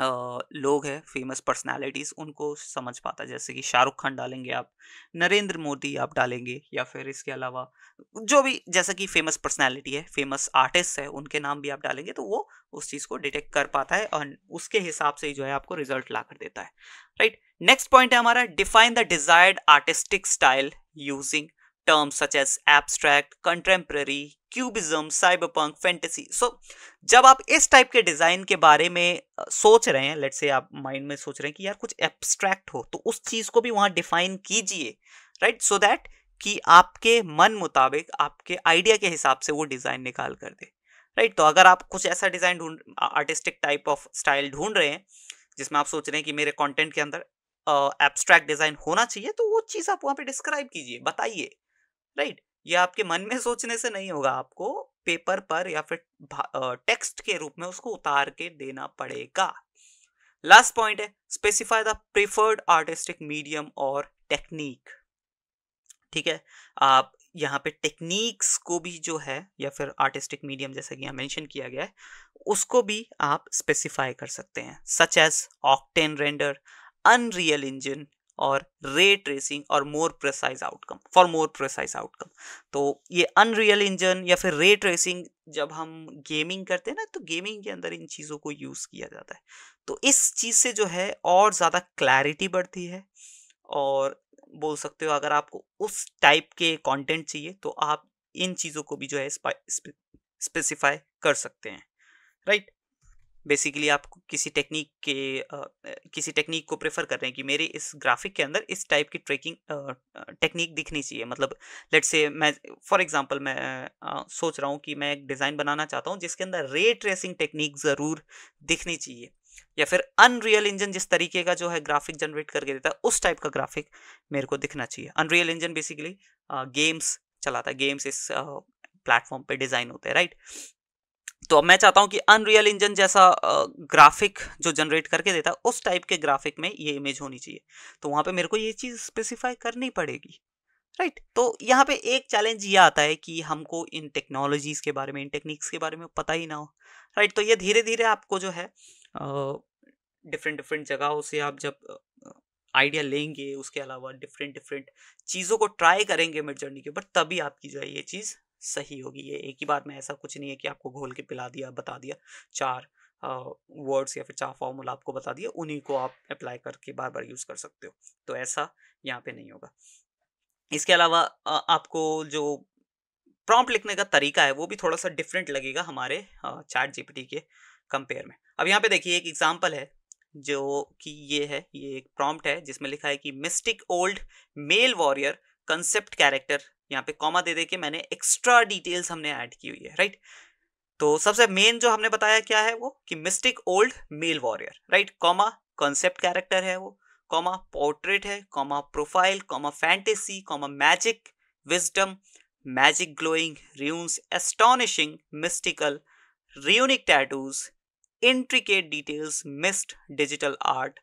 लोग हैं फेमस पर्सनालिटीज़ उनको समझ पाता है जैसे कि शाहरुख खान डालेंगे आप नरेंद्र मोदी आप डालेंगे या फिर इसके अलावा जो भी जैसा कि फेमस पर्सनालिटी है फेमस आर्टिस्ट है उनके नाम भी आप डालेंगे तो वो उस चीज़ को डिटेक्ट कर पाता है और उसके हिसाब से ही जो है आपको रिजल्ट ला कर देता है राइट नेक्स्ट पॉइंट है हमारा define the desired artistic style using terms such as abstract, contemporary, cubism cyber fantasy so जब आप इस टाइप के डिज़ाइन के बारे में सोच रहे हैं लेट से आप माइंड में सोच रहे हैं कि यार कुछ एब्स्ट्रैक्ट हो तो उस चीज़ को भी वहां डिफाइन कीजिए राइट सो दैट कि आपके मन मुताबिक आपके आइडिया के हिसाब से वो डिज़ाइन निकाल कर दे राइट right? तो अगर आप कुछ ऐसा डिज़ाइन ढूंढ आर्टिस्टिक टाइप ऑफ स्टाइल ढूंढ रहे हैं जिसमें आप सोच रहे हैं कि मेरे कंटेंट के अंदर एब्स्ट्रैक्ट डिज़ाइन होना चाहिए तो वो चीज़ आप वहां पे डिस्क्राइब कीजिए बताइए राइट ये आपके मन में सोचने से नहीं होगा आपको पेपर पर या फिर टेक्स्ट के रूप में उसको उतार के देना पड़ेगा लास्ट पॉइंट है specify the preferred artistic medium और टेक्निक ठीक है आप यहाँ पे टेक्निक्स को भी जो है या फिर आर्टिस्टिक मीडियम जैसे कि यहाँ मेंशन किया गया है उसको भी आप स्पेसिफाई कर सकते हैं such as Octane Render Unreal Engine और रे ट्रेसिंग और more precise outcome for more precise outcome तो ये अनरियल इंजन या फिर रे ट्रेसिंग जब हम गेमिंग करते हैं ना तो गेमिंग के अंदर इन चीज़ों को यूज़ किया जाता है तो इस चीज़ से जो है और ज़्यादा क्लैरिटी बढ़ती है और बोल सकते हो अगर आपको उस टाइप के कंटेंट चाहिए तो आप इन चीज़ों को भी जो है स्पेसिफाई कर सकते हैं राइट बेसिकली आप किसी टेक्निक के आ, किसी टेक्निक को प्रेफर कर रहे हैं कि मेरे इस ग्राफिक के अंदर इस टाइप की ट्रैकिंग टेक्निक दिखनी चाहिए मतलब लेट से मैं फॉर एग्जांपल मैं आ, सोच रहा हूँ कि मैं एक डिज़ाइन बनाना चाहता हूँ जिसके अंदर रे ट्रेसिंग टेक्निक ज़रूर दिखनी चाहिए या फिर अनरियल इंजन जिस तरीके का जो है ग्राफिक जनरेट करके देता है उस टाइप का ग्राफिक मेरे को दिखना चाहिए अनरियल इंजन बेसिकली गेम्स चलाता है गेम्स इस प्लेटफॉर्म पे डिज़ाइन होते हैं राइट तो अब मैं चाहता हूँ कि अनरियल इंजन जैसा ग्राफिक जो जनरेट करके देता है उस टाइप के ग्राफिक में ये इमेज होनी चाहिए तो वहाँ पे मेरे को ये चीज़ स्पेसिफाई करनी पड़ेगी राइट right. तो यहाँ पे एक चैलेंज ये आता है कि हमको इन टेक्नोलॉजीज़ के बारे में इन टेक्निक्स के बारे में पता ही ना हो राइट right. तो ये धीरे धीरे आपको जो है डिफरेंट डिफरेंट जगहों से आप जब आइडिया लेंगे उसके अलावा डिफरेंट डिफरेंट चीज़ों को ट्राई करेंगे मिड जर्नी के ऊपर तभी आपकी जो है ये चीज़ सही होगी ये एक ही बार में ऐसा कुछ नहीं है कि आपको घोल के पिला दिया बता दिया चार वर्ड्स या फिर चार फॉर्मूला आपको बता दिया उन्हीं को आप अप्लाई करके बार बार यूज़ कर सकते हो तो ऐसा यहाँ पे नहीं होगा इसके अलावा आपको जो प्रॉम्प्ट लिखने का तरीका है वो भी थोड़ा सा डिफरेंट लगेगा हमारे चैट जीपीटी के कंपेयर में अब यहाँ पे देखिए एक एग्जांपल है जो कि ये है ये एक प्रॉम्प्ट है जिसमें लिखा है कि mystic old male warrior concept character यहाँ पे कॉमा दे दे के मैंने एक्स्ट्रा डिटेल्स हमने ऐड की हुई है राइट तो सबसे मेन जो हमने बताया क्या है वो कि mystic old male warrior right comma concept character है वो कॉमा पोर्ट्रेट है comma profile comma fantasy comma magic wisdom magic glowing runes astonishing mystical runic tattoos intricate details mist digital art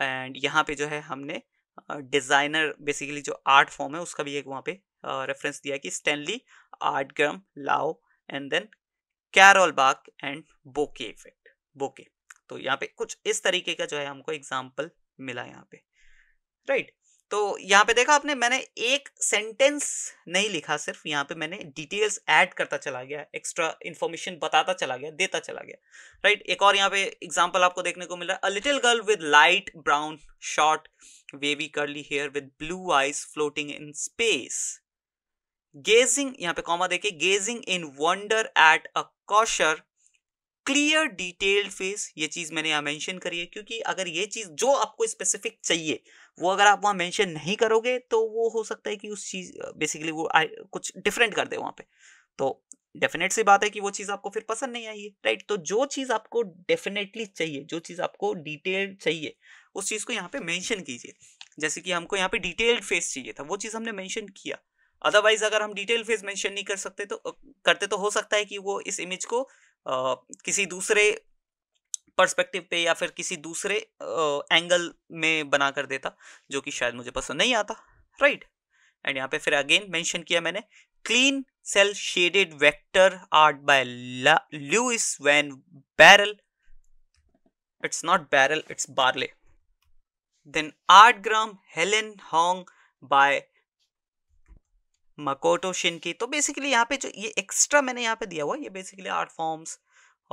and यहाँ पे जो है हमने डिज़ाइनर uh, बेसिकली जो art form है उसका भी एक वहाँ पे रेफरेंस दिया कि Stanley Artgerm Lau and then Carol Bak and bokeh effect bokeh तो यहाँ पे कुछ इस तरीके का जो है हमको एग्जाम्पल मिला यहाँ पे राइट right. तो यहाँ पे देखा आपने मैंने एक सेंटेंस नहीं लिखा सिर्फ यहाँ पे मैंने डिटेल्स ऐड करता चला गया एक्स्ट्रा इन्फॉर्मेशन बताता चला गया देता चला गया राइट right? एक और यहाँ पे एग्जांपल आपको देखने को मिला a little girl with light brown short wavy curly hair with blue eyes floating in space gazing यहाँ पे कॉमा देखे gazing in wonder at a kosher clear detailed face ये चीज मैंने यहां मेंशन करी है क्योंकि अगर ये चीज जो आपको स्पेसिफिक चाहिए वो अगर आप वहाँ मेंशन नहीं करोगे तो वो हो सकता है कि उस चीज बेसिकली वो कुछ डिफरेंट कर दे वहां पे तो डेफिनेट सी बात है कि वो चीज़ आपको फिर पसंद नहीं आई है राइट तो जो चीज़ आपको डेफिनेटली चाहिए जो चीज़ आपको डिटेल्ड चाहिए उस चीज़ को यहाँ पे मेंशन कीजिए जैसे कि हमको यहाँ पे डिटेल्ड फेस चाहिए था वो चीज़ हमने मेंशन किया अदरवाइज अगर हम डिटेल फेज मेंशन नहीं कर सकते तो करते तो हो सकता है कि वो इस इमेज को आ, किसी दूसरे पर्सपेक्टिव पे या फिर किसी दूसरे आ, एंगल में बना कर देता जो कि शायद मुझे पसंद नहीं आता राइट एंड यहाँ पे फिर अगेन मेंशन किया मैंने clean cel shaded vector art by Lois van Baarle it's not Baarle it's barley then Artgerm Helen Hong by Makoto Shinkai तो बेसिकली यहाँ पे जो ये एक्स्ट्रा मैंने यहाँ पे दिया हुआ ये बेसिकली आर्ट फॉर्म्स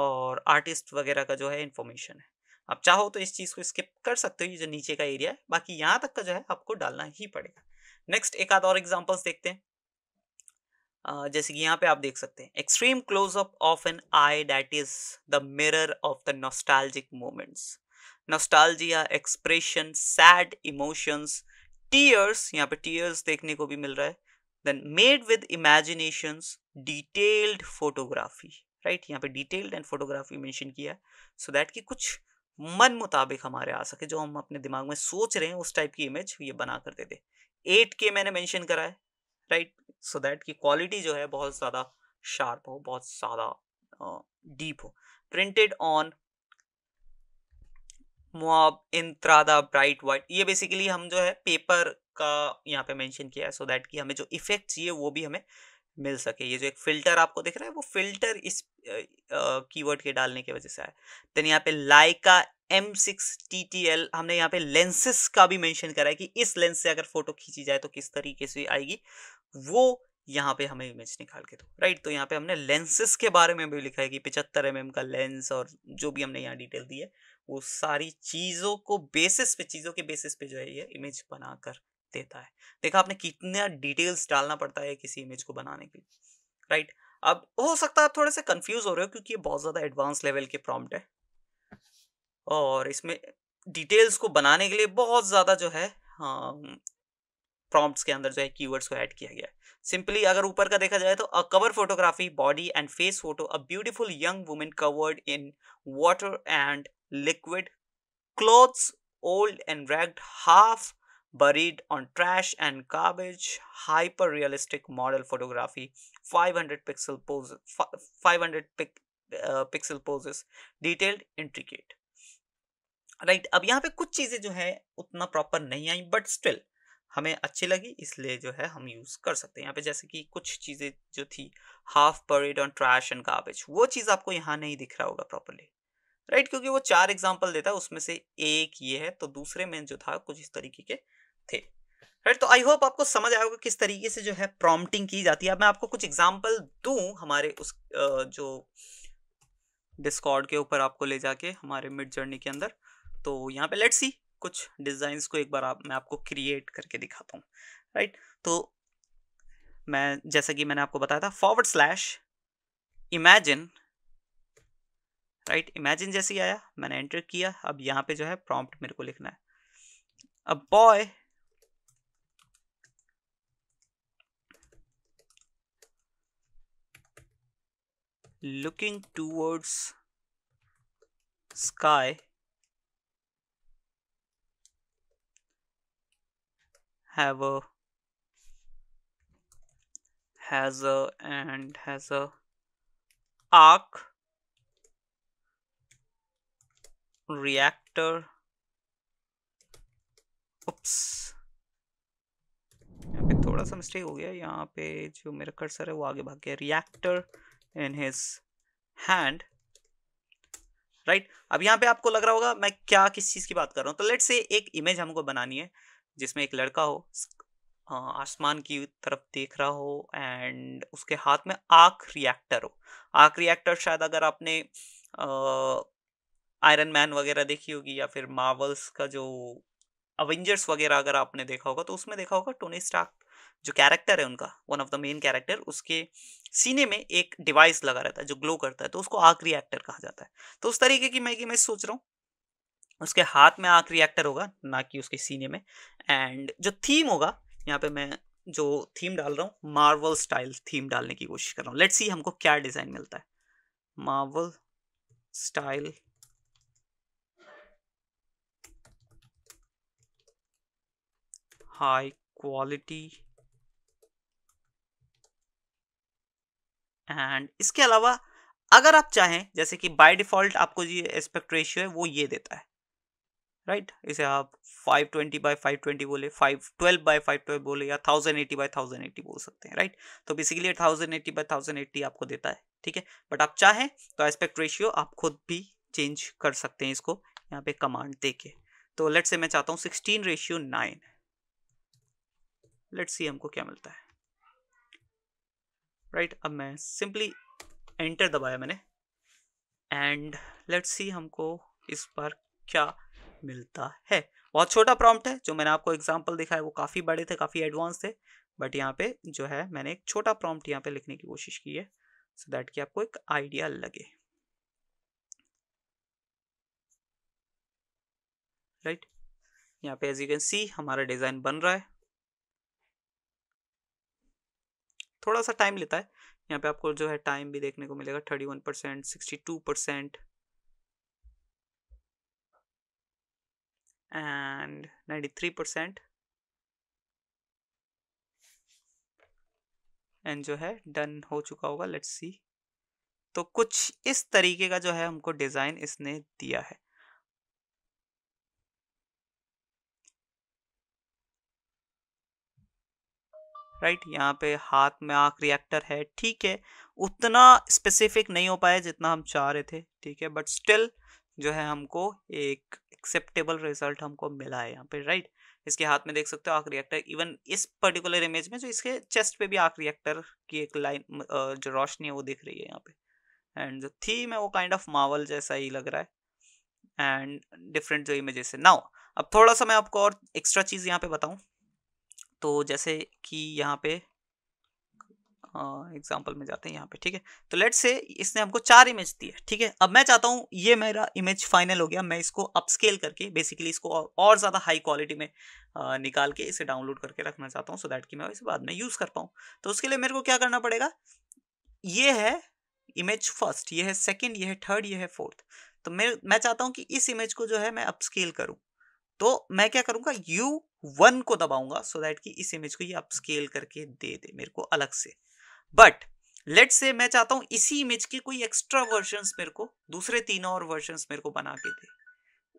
और आर्टिस्ट वगैरह का जो है इन्फॉर्मेशन है आप चाहो तो इस चीज़ को स्किप कर सकते हो ये जो नीचे का एरिया है बाकी यहाँ तक का जो है आपको डालना ही पड़ेगा नेक्स्ट एक आध और एग्जाम्पल्स देखते हैं Uh, जैसे कि यहाँ पे आप देख सकते हैं extreme closeup of an eye that is the mirror of the nostalgic moments nostalgia expression sad emotions tears यहाँ पे टीयर्स देखने को भी मिल रहा है then made with imagination detailed photography right यहाँ पे डिटेल्ड एंड फोटोग्राफी मैंशन किया सो so दैट कि कुछ मन मुताबिक हमारे आ सके जो हम अपने दिमाग में सोच रहे हैं उस टाइप की इमेज ये बना कर देते एट के मैंने मैंशन करा है राइट सो दैट की क्वालिटी जो है बहुत ज़्यादा शार्प हो बहुत ज़्यादा डीप हो printed on Moab Entrada bright white ये बेसिकली हम जो है पेपर का यहाँ पे मेंशन किया है सो so दैट कि हमें जो इफेक्ट चाहिए वो भी हमें मिल सके ये जो एक फ़िल्टर आपको दिख रहा है वो फिल्टर इस कीवर्ड के डालने की वजह से आए देन यहाँ पे Leica M six T T L हमने यहाँ पे लेंसेस का भी मेंशन करा है कि इस लेंस से अगर फोटो खींची जाए तो किस तरीके से आएगी वो यहाँ पे हमें इमेज निकाल के दो राइट तो यहाँ पे हमने लेंसेस के बारे में भी लिखा है कि पिचहत्तर एम mm का लेंस और जो भी हमने यहाँ डिटेल दी है वो सारी चीज़ों को बेसिस पे चीज़ों के बेसिस पे जो है ये इमेज बनाकर देता है देखा आपने कितना डिटेल्स डालना पड़ता है किसी इमेज को बनाने के लिए राइट अब हो सकता है आप थोड़े से कंफ्यूज हो रहे हो क्योंकि ये बहुत ज़्यादा एडवांस लेवल के प्रॉम्प्ट है और इसमें डिटेल्स को बनाने के लिए बहुत ज़्यादा जो है प्रॉम्प्ट्स के अंदर जो है कीवर्ड्स को ऐड किया गया है सिंपली अगर ऊपर का देखा जाए तो a cover photography body and face photo a beautiful young women covered in water and liquid clothes old and ragged half buried on trash and garbage, hyper realistic model photography, 500 pixel poses, 500 pic, uh, pixel poses, detailed, intricate. Right right, अब यहाँ पे कुछ चीज़ें जो है उतना proper नहीं आई but still हमें अच्छी लगी इसलिए जो है हम यूज़ कर सकते हैं यहाँ पे जैसे कि कुछ चीज़ें जो थी half buried on trash and garbage वो चीज़ आपको यहाँ नहीं दिख रहा होगा प्रॉपरली राइट right, क्योंकि वो चार एग्जाम्पल देता है उसमें से एक ये है तो दूसरे में जो था कुछ इस तरीके के थे राइट तो आई होप आपको समझ आया होगा किस तरीके से जो है प्रॉम्प्टिंग की जाती है अब मैं आपको कुछ एग्जाम्पल दूं हमारे उस जो डिस्कॉर्ड के ऊपर आपको ले जाके हमारे मिड जर्नी के अंदर तो यहाँ पे लेट्स सी कुछ डिजाइन को एक बार आप मैं आपको क्रिएट करके दिखाता हूँ राइट तो मैं जैसा कि मैंने आपको बताया था forward slash imagine right imagine जैसे ही आया मैंने एंटर किया अब यहाँ पे जो है प्रॉम्प्ट मेरे को लिखना है a boy looking towards sky have a has a and has a arc reactor oops यहाँ पे थोड़ा सा मिस्टेक हो गया यहाँ पे जो मेरा कर्सर है वो आगे भाग गया reactor in his hand right अब यहां पे आपको लग रहा होगा मैं क्या किस चीज़ की बात कर रहा हूँ तो लेट से एक इमेज हमको बनानी है जिसमें एक लड़का हो आसमान की तरफ देख रहा हो एंड उसके हाथ में आँख रिएक्टर हो आँख रिएक्टर शायद अगर आपने आयरन मैन वगैरह देखी होगी या फिर मार्वल्स का जो अवेंजर्स वगैरह अगर आपने देखा होगा तो उसमें देखा होगा टोनी स्टार्क जो कैरेक्टर है उनका one of the main character उसके सीने में एक डिवाइस लगा रहता है जो ग्लो करता है तो उसको आर्क रिएक्टर कहा जाता है तो उस तरीके की मैं सोच रहा हूँ उसके हाथ में आर्क रिएक्टर होगा ना कि उसके सीने में एंड जो थीम होगा यहाँ पे मैं जो थीम डाल रहा हूँ मार्वल स्टाइल थीम डालने की कोशिश कर रहा हूँ लेट्स सी हमको क्या डिज़ाइन मिलता है Marvel style high quality and इसके अलावा अगर आप चाहें जैसे कि बाय डिफ़ॉल्ट आपको ये एस्पेक्ट रेशियो है वो ये देता है राइट right? इसे आप 520 ट्वेंटी बाई फाइव ट्वेंटी बोले 512 बाई 512 बोले या 1080 बाई 1080 बोल सकते हैं राइट right? तो बेसिकली 1080 बाई 1080 आपको देता है ठीक है बट आप चाहें तो एस्पेक्ट रेशियो आप खुद भी चेंज कर सकते हैं इसको यहाँ पे कमांड दे के तो लेट से मैं चाहता हूँ sixteen ratio nine let see हमको क्या मिलता है राइट अब मैं सिंपली एंटर दबाया मैंने एंड लेट्स सी हमको इस पर क्या मिलता है बहुत छोटा प्रॉम्प्ट है जो मैंने आपको एग्जांपल है वो काफ़ी बड़े थे काफ़ी एडवांस थे बट यहाँ पे जो है मैंने एक छोटा प्रॉम्प्ट यहाँ पे लिखने की कोशिश की है सो so दैट कि आपको एक आइडिया लगे राइट right? यहाँ पे एज यू कैन सी हमारा डिज़ाइन बन रहा है थोड़ा सा टाइम लेता है यहाँ पे आपको जो है टाइम भी देखने को मिलेगा thirty one percent sixty two percent and ninety three percent and जो है डन हो चुका होगा लेट्स सी तो कुछ इस तरीके का जो है हमको डिज़ाइन इसने दिया है राइट यहाँ पे हाथ में आँख रिएक्टर है ठीक है उतना स्पेसिफिक नहीं हो पाया जितना हम चाह रहे थे ठीक है बट स्टिल जो है हमको एक एक्सेप्टेबल रिजल्ट हमको मिला है यहाँ पे राइट इसके हाथ में देख सकते हो आँख रिएक्टर इवन इस पर्टिकुलर इमेज में जो इसके चेस्ट पे भी आँख रिएक्टर की एक लाइन जो रोशनी है वो दिख रही है यहाँ पे एंड जो थीम है वो काइंड ऑफ मावल जैसा ही लग रहा है एंड डिफरेंट जो इमेजेस है नाउ अब थोड़ा सा मैं आपको और एक्स्ट्रा चीज़ यहाँ पे बताऊँ तो जैसे कि यहाँ पे एग्जाम्पल में जाते हैं यहाँ पे ठीक है तो लेट से इसने हमको चार इमेज दी है ठीक है अब मैं चाहता हूँ ये मेरा इमेज फाइनल हो गया मैं इसको अपस्केल करके बेसिकली इसको और ज़्यादा हाई क्वालिटी में आ, निकाल के इसे डाउनलोड करके रखना चाहता हूँ सो दैट कि मैं इसे बाद में यूज़ कर पाऊँ तो उसके लिए मेरे को क्या करना पड़ेगा ये है इमेज फर्स्ट ये है सेकेंड ये है थर्ड ये है फोर्थ तो मैं मैं चाहता हूँ कि इस इमेज को जो है मैं अपस्केल करूँ तो मैं क्या करूंगा यू वन को दबाऊंगा सो so दैट कि इस इमेज को ये आप स्केल करके दे दे मेरे को अलग से बट लेट से मैं चाहता हूं इसी इमेज के कोई एक्स्ट्रा वर्जन मेरे को दूसरे तीन और वर्जन मेरे को बना के दे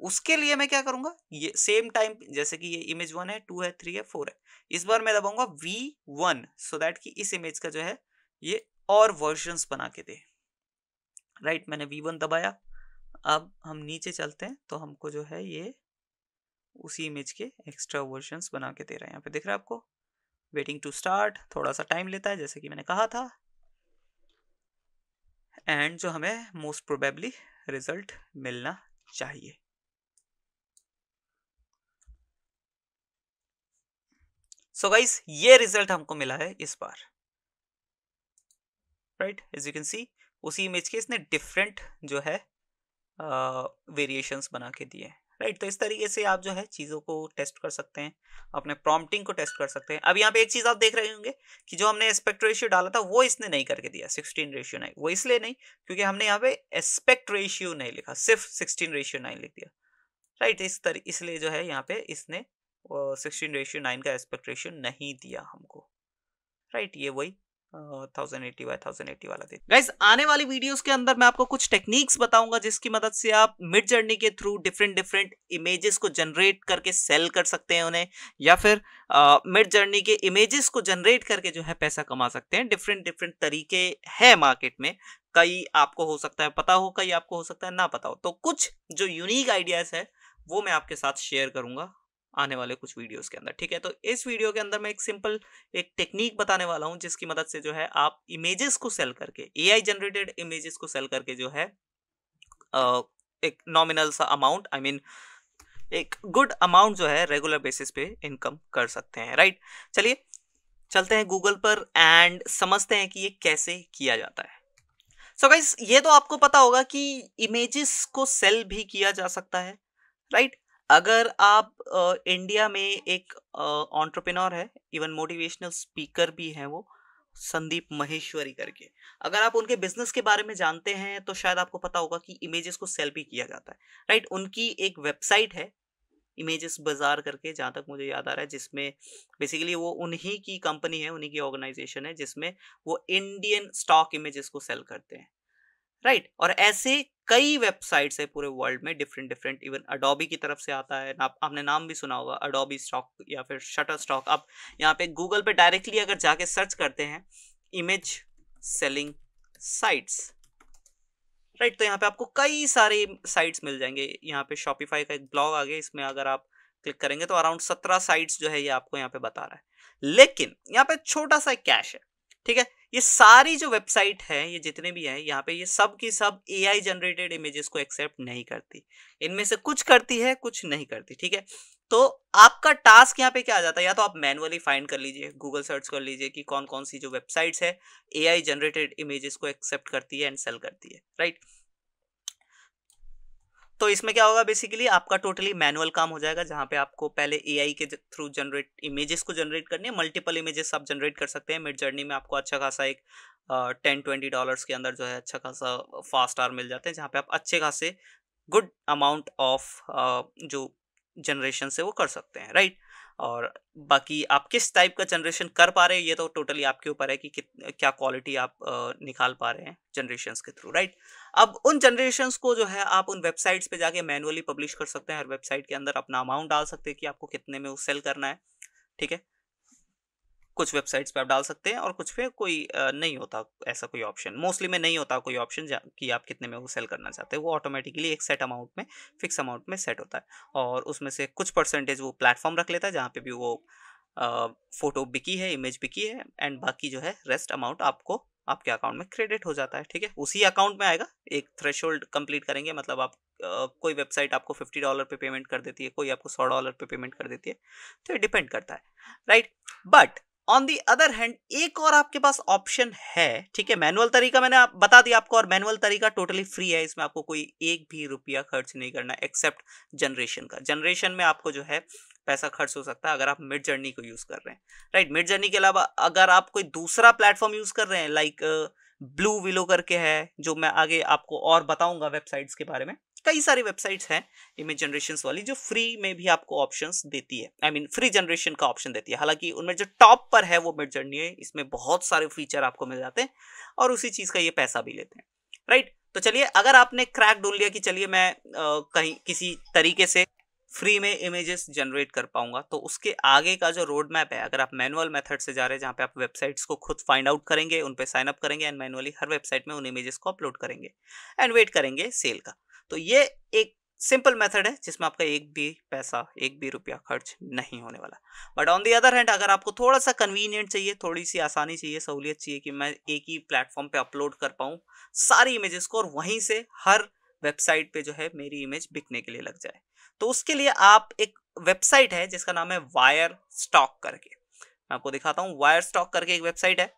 उसके लिए मैं क्या करूंगा ये सेम टाइम जैसे कि ये इमेज वन है टू है थ्री है फोर है इस बार मैं दबाऊंगा वी वन सो दैट कि इस इमेज का जो है ये और वर्जन बना के दे राइट right, मैंने वी वन दबाया अब हम नीचे चलते हैं तो हमको जो है ये उसी इमेज के एक्स्ट्रा वर्जन बना के दे रहा है यहाँ पे दिख रहा है आपको वेटिंग टू स्टार्ट थोड़ा सा टाइम लेता है जैसे कि मैंने कहा था एंड जो हमें मोस्ट प्रोबेबली रिजल्ट मिलना चाहिए सो so गाइस ये रिजल्ट हमको मिला है इस बार right as you can see उसी इमेज के इसने डिफरेंट जो है वेरिएशंस बना के दिए हैं राइट तो इस तरीके से आप जो है चीज़ों को टेस्ट कर सकते हैं अपने प्रॉम्प्टिंग को टेस्ट कर सकते हैं अब यहाँ पे एक चीज़ आप देख रहे होंगे कि जो हमने एस्पेक्ट रेशियो डाला था वो इसने नहीं करके दिया सिक्सटीन रेशियो नाइन वो इसलिए नहीं क्योंकि हमने यहाँ पे एस्पेक्ट रेशियो नहीं लिखा सिर्फ सिक्सटीन रेशियो नाइन लिख दिया राइट इस तरह इसलिए जो है यहाँ पे इसने सिक्सटीन रेशियो नाइन का एस्पेक्ट रेशियो नहीं दिया हमको राइट ये वही थाउजेंड वाला दे गाइज आने वाली वीडियोस के अंदर मैं आपको कुछ टेक्निक्स बताऊंगा जिसकी मदद से आप मिड जर्नी के थ्रू डिफरेंट डिफरेंट इमेजेस को जनरेट करके सेल कर सकते हैं उन्हें या फिर मिड uh, जर्नी के इमेजेस को जनरेट करके जो है पैसा कमा सकते हैं डिफरेंट डिफरेंट तरीके है मार्केट में कई आपको हो सकता है पता हो कई आपको हो सकता है ना पता हो तो कुछ जो यूनिक आइडियाज़ है वो मैं आपके साथ शेयर करूंगा आने वाले कुछ वीडियोस के अंदर ठीक है तो इस वीडियो के अंदर मैं एक सिंपल एक टेक्निक बताने वाला हूं जिसकी मदद से जो है आप इमेजेस को सेल करके एआई जनरेटेड इमेजेस को सेल करके जो है एक नॉमिनल सा अमाउंट आई मीन एक गुड अमाउंट जो है रेगुलर बेसिस पे इनकम कर सकते हैं राइट चलिए चलते हैं गूगल पर एंड समझते हैं कि ये कैसे किया जाता है सो so गाइज ये तो आपको पता होगा कि इमेजेस को सेल भी किया जा सकता है राइट अगर आप आ, इंडिया में एक ऑन्टरप्रेनोर है इवन मोटिवेशनल स्पीकर भी हैं वो संदीप महेश्वरी करके अगर आप उनके बिजनेस के बारे में जानते हैं तो शायद आपको पता होगा कि इमेजेस को सेल भी किया जाता है राइट उनकी एक वेबसाइट है इमेजेस बाजार करके जहाँ तक मुझे याद आ रहा है जिसमें बेसिकली वो उन्हीं की कंपनी है उन्हीं की ऑर्गेनाइजेशन है जिसमें वो इंडियन स्टॉक इमेजेस को सेल करते हैं राइट और ऐसे कई वेबसाइट्स है पूरे वर्ल्ड में डिफरेंट डिफरेंट इवन अडोबी की तरफ से आता है ना आपने नाम भी सुना होगा अडोबी स्टॉक या फिर शटर स्टॉक आप यहाँ पे गूगल पे डायरेक्टली अगर जाके सर्च करते हैं इमेज सेलिंग साइट्स राइट तो यहाँ पे आपको कई सारे साइट्स मिल जाएंगे यहाँ पे शॉपिफाई का एक ब्लॉग आ गया इसमें अगर आप क्लिक करेंगे तो अराउंड सत्रह साइट्स जो है ये आपको यहाँ पे बता रहा है लेकिन यहाँ पे छोटा सा कैश है ठीक है ये सारी जो वेबसाइट है ये जितने भी है यहाँ पे ये सब की सब एआई जनरेटेड इमेजेस को एक्सेप्ट नहीं करती इनमें से कुछ करती है कुछ नहीं करती ठीक है तो आपका टास्क यहाँ पे क्या आ जाता है या तो आप मैनुअली फाइंड कर लीजिए गूगल सर्च कर लीजिए कि कौन कौन सी जो वेबसाइट्स है ए आई जनरेटेड इमेजेस को एक्सेप्ट करती है एंड सेल करती है राइट right? तो इसमें क्या होगा बेसिकली आपका टोटली मैनुअल काम हो जाएगा जहाँ पे आपको पहले ए के थ्रू जनरेट इमेजेस को जनरेट करनी है मल्टीपल इमेजेस आप जनरेट कर सकते हैं मिड जर्नी में आपको अच्छा खासा एक टेन ट्वेंटी डॉलर्स के अंदर जो है अच्छा खासा फास्ट आर मिल जाते हैं जहाँ पे आप अच्छे खासे गुड अमाउंट ऑफ जो जनरेशन से वो कर सकते हैं राइट और बाकी आप किस टाइप का जनरेशन कर पा रहे हैं ये तो टोटली आपके ऊपर है कि क्या क्वालिटी आप निकाल पा रहे हैं जनरेशन के थ्रू राइट अब उन जनरेशन को जो है आप उन वेबसाइट्स पे जाके मैनुअली पब्लिश कर सकते हैं हर वेबसाइट के अंदर अपना अमाउंट डाल सकते हैं कि आपको कितने में वो सेल करना है ठीक है कुछ वेबसाइट्स पे आप डाल सकते हैं और कुछ पे कोई नहीं होता ऐसा कोई ऑप्शन मोस्टली में नहीं होता कोई ऑप्शन कि आप कितने में वो सेल करना चाहते हैं वो ऑटोमेटिकली एक सेट अमाउंट में फिक्स अमाउंट में सेट होता है और उसमें से कुछ परसेंटेज वो प्लेटफॉर्म रख लेता है जहाँ पे भी वो फ़ोटो बिकी है इमेज बिकी है एंड बाकी जो है रेस्ट अमाउंट आपको आपके अकाउंट में क्रेडिट हो जाता है ठीक है उसी अकाउंट में आएगा एक थ्रेश होल्ड कंप्लीट करेंगे मतलब आप आ, कोई वेबसाइट आपको फिफ्टी डॉलर पे पेमेंट कर देती है कोई आपको सौ डॉलर पे पेमेंट कर देती है तो ये डिपेंड करता है right but on the other hand एक और आपके पास ऑप्शन है ठीक है मैनुअल तरीका मैंने आप बता दिया आपको और मैनुअल तरीका टोटली फ्री है इसमें आपको कोई एक भी रुपया खर्च नहीं करना एक्सेप्ट जनरेशन का जनरेशन में आपको जो है पैसा खर्च हो सकता है अगर आप मिड जर्नी को यूज़ कर रहे हैं राइट मिड जर्नी के अलावा अगर आप कोई दूसरा प्लेटफॉर्म यूज़ कर रहे हैं लाइक ब्लू विलो करके है जो मैं आगे आपको और बताऊंगा वेबसाइट्स के बारे में कई सारी वेबसाइट्स हैं इमेज जनरेशन वाली जो फ्री में भी आपको ऑप्शन देती है आई मीन फ्री जनरेशन का ऑप्शन देती है हालांकि उनमें जो टॉप पर है वो मिड जर्नी है इसमें बहुत सारे फीचर आपको मिल जाते हैं और उसी चीज़ का ये पैसा भी लेते हैं राइट right? तो चलिए अगर आपने क्रैक ढूंढ लिया कि चलिए मैं आ, कहीं किसी तरीके से फ्री में इमेजेस जनरेट कर पाऊंगा तो उसके आगे का जो रोड मैप है अगर आप मैनुअल मेथड से जा रहे हैं जहाँ पे आप वेबसाइट्स को खुद फाइंड आउट करेंगे उन पे साइन अप करेंगे एंड मैनुअली हर वेबसाइट में उन इमेजेस को अपलोड करेंगे एंड वेट करेंगे सेल का तो ये एक सिंपल मेथड है जिसमें आपका एक भी पैसा एक भी रुपया खर्च नहीं होने वाला but on the other hand अगर आपको थोड़ा सा कन्वीनियंट चाहिए थोड़ी सी आसानी चाहिए सहूलियत चाहिए कि मैं एक ही प्लेटफॉर्म पे अपलोड कर पाऊँ सारी इमेजेस को और वहीं से हर वेबसाइट पे जो है मेरी इमेज बिकने के लिए लग जाए तो उसके लिए आप एक वेबसाइट है जिसका नाम है वायर स्टॉक करके मैं आपको दिखाता हूँ वायर स्टॉक करके एक वेबसाइट है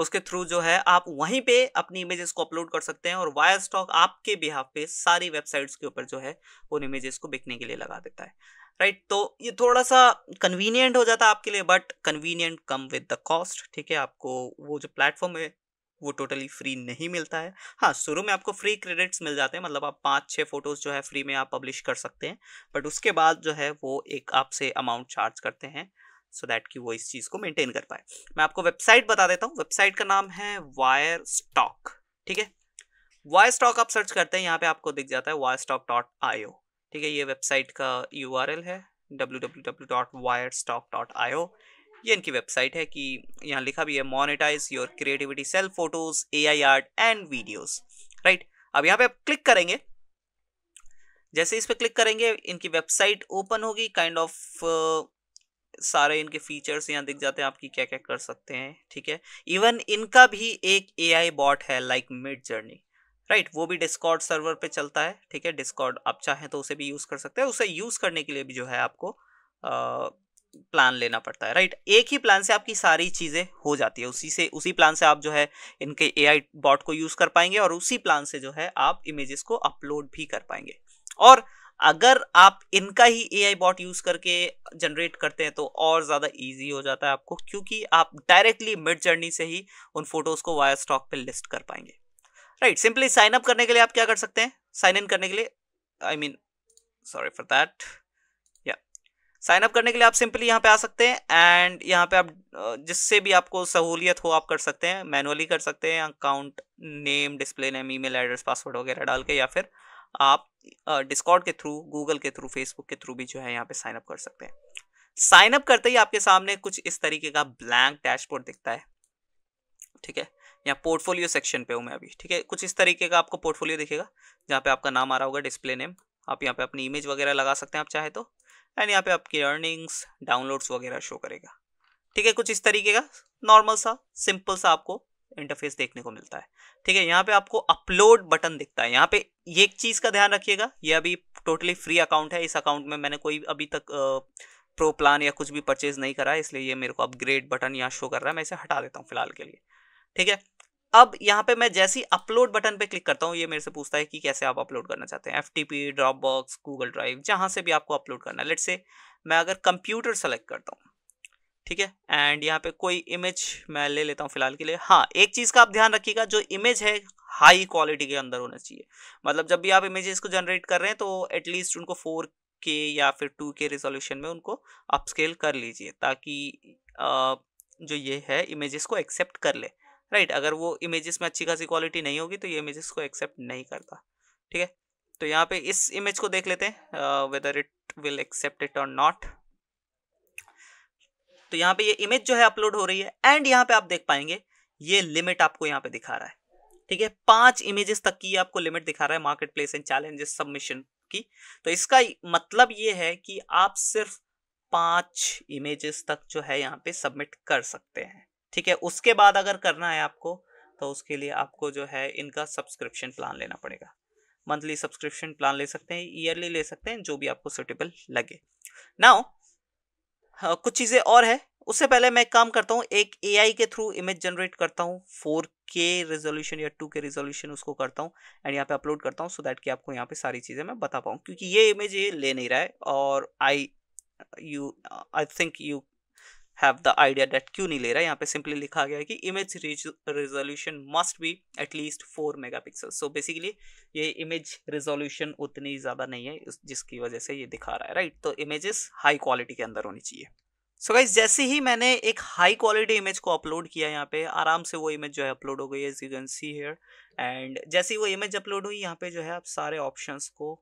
उसके थ्रू जो है आप वहीं पे अपनी इमेजेस को अपलोड कर सकते हैं और वायर स्टॉक आपके बिहाफ पे सारी वेबसाइट्स के ऊपर जो है उन इमेजेस को बिकने के लिए लगा देता है राइट right, तो ये थोड़ा सा कन्वीनियंट हो जाता है आपके लिए but convenient come with the cost ठीक है आपको वो जो प्लेटफॉर्म है वो टोटली फ्री नहीं मिलता है हाँ शुरू में आपको फ्री क्रेडिट्स मिल जाते हैं मतलब आप पाँच छः फ़ोटोज़ जो है फ्री में आप पब्लिश कर सकते हैं बट उसके बाद जो है वो एक आपसे अमाउंट चार्ज करते हैं सो दैट कि वो इस चीज़ को मेंटेन कर पाए मैं आपको वेबसाइट बता देता हूँ वेबसाइट का नाम है वायर स्टॉक ठीक है वायर स्टॉक आप सर्च करते हैं यहाँ पे आपको दिख जाता है Wirestock dot I O ठीक है ये वेबसाइट का यू आर एल है W W W dot Wirestock dot I O ये इनकी वेबसाइट है कि यहाँ लिखा भी है monetise your creativity sell photos A I art and videos right अब यहाँ पे आप क्लिक करेंगे जैसे इस पर क्लिक करेंगे इनकी वेबसाइट ओपन होगी काइंड ऑफ सारे इनके फीचर्स यहाँ दिख जाते हैं आपकी क्या क्या कर सकते हैं ठीक है इवन इनका भी एक ए बॉट है like Midjourney right right, वो भी डिस्कॉर्ड सर्वर पे चलता है ठीक है डिस्कॉर्ड आप चाहें तो उसे भी यूज़ कर सकते हैं उसे यूज़ करने के लिए भी जो है आपको आ, प्लान लेना पड़ता है राइट एक ही प्लान से आपकी सारी चीज़ें हो जाती है उसी से उसी प्लान से आप जो है इनके एआई बॉट को यूज़ कर पाएंगे और उसी प्लान से जो है आप इमेजेस को अपलोड भी कर पाएंगे और अगर आप इनका ही ए आई बॉट यूज करके जनरेट करते हैं तो और ज़्यादा ईजी हो जाता है आपको क्योंकि आप डायरेक्टली मिड जर्नी से ही उन फोटोज़ को वायर स्टॉक पर लिस्ट कर पाएंगे राइट सिंपली साइन अप करने के लिए आप क्या कर सकते हैं साइन इन करने के लिए I mean sorry for that या साइन अप करने के लिए आप सिंपली यहाँ पे आ सकते हैं एंड यहाँ पे आप जिससे भी आपको सहूलियत हो आप कर सकते हैं मैनुअली कर सकते हैं account name display name email address password वगैरह डाल के या फिर आप डिस्कॉर्ड के थ्रू गूगल के थ्रू फेसबुक के थ्रू भी जो है यहाँ पे साइनअप कर सकते हैं साइनअप करते ही आपके सामने कुछ इस तरीके का ब्लैंक डैशबोर्ड दिखता है ठीक है यहाँ पोर्टफोलियो सेक्शन पे हूँ मैं अभी ठीक है कुछ इस तरीके का आपको पोर्टफोलियो दिखेगा जहाँ पे आपका नाम आ रहा होगा डिस्प्ले नेम आप यहाँ पे अपनी इमेज वगैरह लगा सकते हैं आप चाहे तो एंड यहाँ पे आपकी अर्निंग्स डाउनलोड्स वगैरह शो करेगा ठीक है कुछ इस तरीके का नॉर्मल सा सिंपल सा आपको इंटरफेस देखने को मिलता है ठीक है यहाँ पे आपको अपलोड बटन दिखता है यहाँ पे ये एक चीज़ का ध्यान रखिएगा ये अभी टोटली फ्री अकाउंट है इस अकाउंट में मैंने कोई अभी तक प्रो प्लान या कुछ भी परचेज नहीं करा है इसलिए ये मेरे को अपग्रेड बटन यहाँ शो कर रहा है मैं इसे हटा देता हूँ फिलहाल के लिए ठीक है अब यहाँ पे मैं जैसी अपलोड बटन पे क्लिक करता हूँ ये मेरे से पूछता है कि कैसे आप अपलोड करना चाहते हैं F T P Dropbox Google Drive जहाँ से भी आपको अपलोड करना है लेट से मैं अगर कंप्यूटर सेलेक्ट करता हूँ ठीक है एंड यहाँ पे कोई इमेज मैं ले लेता हूँ फिलहाल के लिए हाँ एक चीज़ का आप ध्यान रखिएगा जो इमेज है हाई क्वालिटी के अंदर होना चाहिए मतलब जब भी आप इमेजेस को जनरेट कर रहे हैं तो एटलीस्ट उनको फोर के या फिर टू के रिजोल्यूशन में उनको अपस्केल कर लीजिए ताकि जो ये है इमेजेस को एक्सेप्ट कर ले राइट right, अगर वो इमेजेस में अच्छी खासी क्वालिटी नहीं होगी तो ये इमेजेस को एक्सेप्ट नहीं करता ठीक है तो यहाँ पे इस इमेज को देख लेते हैं whether it will accept it और नॉट तो यहाँ पे ये इमेज जो है अपलोड हो रही है एंड यहाँ पे आप देख पाएंगे ये लिमिट आपको यहाँ पे दिखा रहा है ठीक है पांच इमेजेस तक की आपको लिमिट दिखा रहा है marketplace and challenges submission की तो इसका मतलब ये है कि आप सिर्फ पांच इमेजेस तक जो है यहाँ पे सबमिट कर सकते हैं ठीक है उसके बाद अगर करना है आपको तो उसके लिए आपको जो है इनका सब्सक्रिप्शन प्लान लेना पड़ेगा मंथली सब्सक्रिप्शन प्लान ले सकते हैं ईयरली ले सकते हैं जो भी आपको सुटेबल लगे नाउ हाँ, कुछ चीज़ें और है उससे पहले मैं एक काम करता हूँ एक ए के थ्रू इमेज जनरेट करता हूँ फोर के रेजोल्यूशन या टू के रेजोल्यूशन उसको करता हूँ एंड यहाँ पे अपलोड करता हूँ सो दैट कि आपको यहाँ पे सारी चीज़ें मैं बता पाऊँ क्योंकि ये इमेज ये ले नहीं रहा है और I you I think you have the idea that क्यों नहीं ले रहा है यहाँ पे सिंपली लिखा गया है कि image resolution must be at least four megapixel so basically ये इमेज रिजोल्यूशन उतनी ज़्यादा नहीं है जिसकी वजह से ये दिखा रहा है राइट right? तो इमेजेस हाई क्वालिटी के अंदर होनी चाहिए सो so गाइज जैसे ही मैंने एक हाई क्वालिटी इमेज को अपलोड किया यहाँ पे आराम से वो इमेज जो है अपलोड हो गई है सी हेयर एंड जैसे ही वो इमेज अपलोड हुई यहाँ पे जो है आप सारे ऑप्शंस को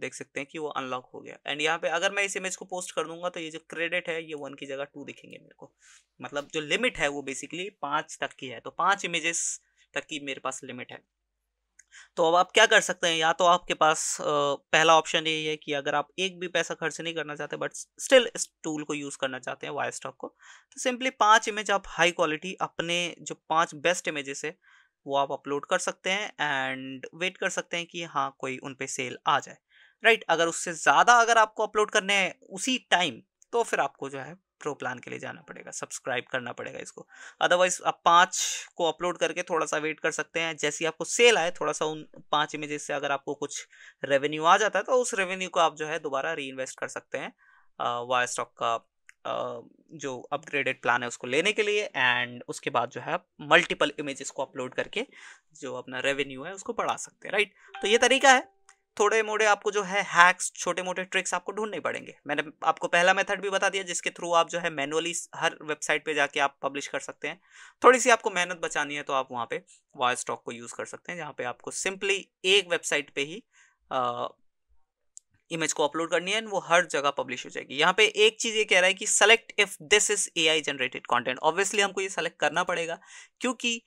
देख सकते हैं कि वो अनलॉक हो गया एंड यहाँ पे अगर मैं इस इमेज को पोस्ट कर दूंगा तो ये जो क्रेडिट है ये वन की जगह टू दिखेंगे मेरे को मतलब जो लिमिट है वो बेसिकली पाँच तक की है तो पाँच इमेजेस तक की मेरे पास लिमिट है तो अब आप क्या कर सकते हैं या तो आपके पास पहला ऑप्शन यही है कि अगर आप एक भी पैसा खर्च नहीं करना चाहते बट स्टिल इस टूल को यूज़ करना चाहते हैं वाई स्टॉक को तो सिंपली पांच इमेज आप हाई क्वालिटी अपने जो पांच बेस्ट इमेजेस है वो आप अपलोड कर सकते हैं एंड वेट कर सकते हैं कि हाँ कोई उन पर सेल आ जाए राइट अगर उससे ज़्यादा अगर आपको अपलोड करने हैं उसी टाइम तो फिर आपको जो है प्रो प्लान के लिए जाना पड़ेगा सब्सक्राइब करना पड़ेगा इसको अदरवाइज आप पाँच को अपलोड करके थोड़ा सा वेट कर सकते हैं जैसे ही आपको सेल आए थोड़ा सा उन पाँच इमेजेस से अगर आपको कुछ रेवेन्यू आ जाता है तो उस रेवेन्यू को आप जो है दोबारा री इन्वेस्ट कर सकते हैं वाय स्टॉक का जो अपग्रेडेड प्लान है उसको लेने के लिए एंड उसके बाद जो है मल्टीपल इमेजेस को अपलोड करके जो अपना रेवेन्यू है उसको बढ़ा सकते हैं राइट तो ये तरीका है थोड़े मोड़े आपको जो है हैक्स छोटे मोटे ट्रिक्स आपको ढूंढने पड़ेंगे मैंने आपको पहला मेथड भी बता दिया जिसके थ्रू आप जो है मैनुअली हर वेबसाइट पे जाके आप पब्लिश कर सकते हैं थोड़ी सी आपको मेहनत बचानी है तो आप वहाँ पे वॉयस स्टॉक को यूज़ कर सकते हैं जहाँ पे आपको सिंपली एक वेबसाइट पे ही आ, इमेज को अपलोड करनी है वो हर जगह पब्लिश हो जाएगी यहाँ पे एक चीज़ ये कह रहा है कि select if this is A I generated content obviously हमको ये सेलेक्ट करना पड़ेगा क्योंकि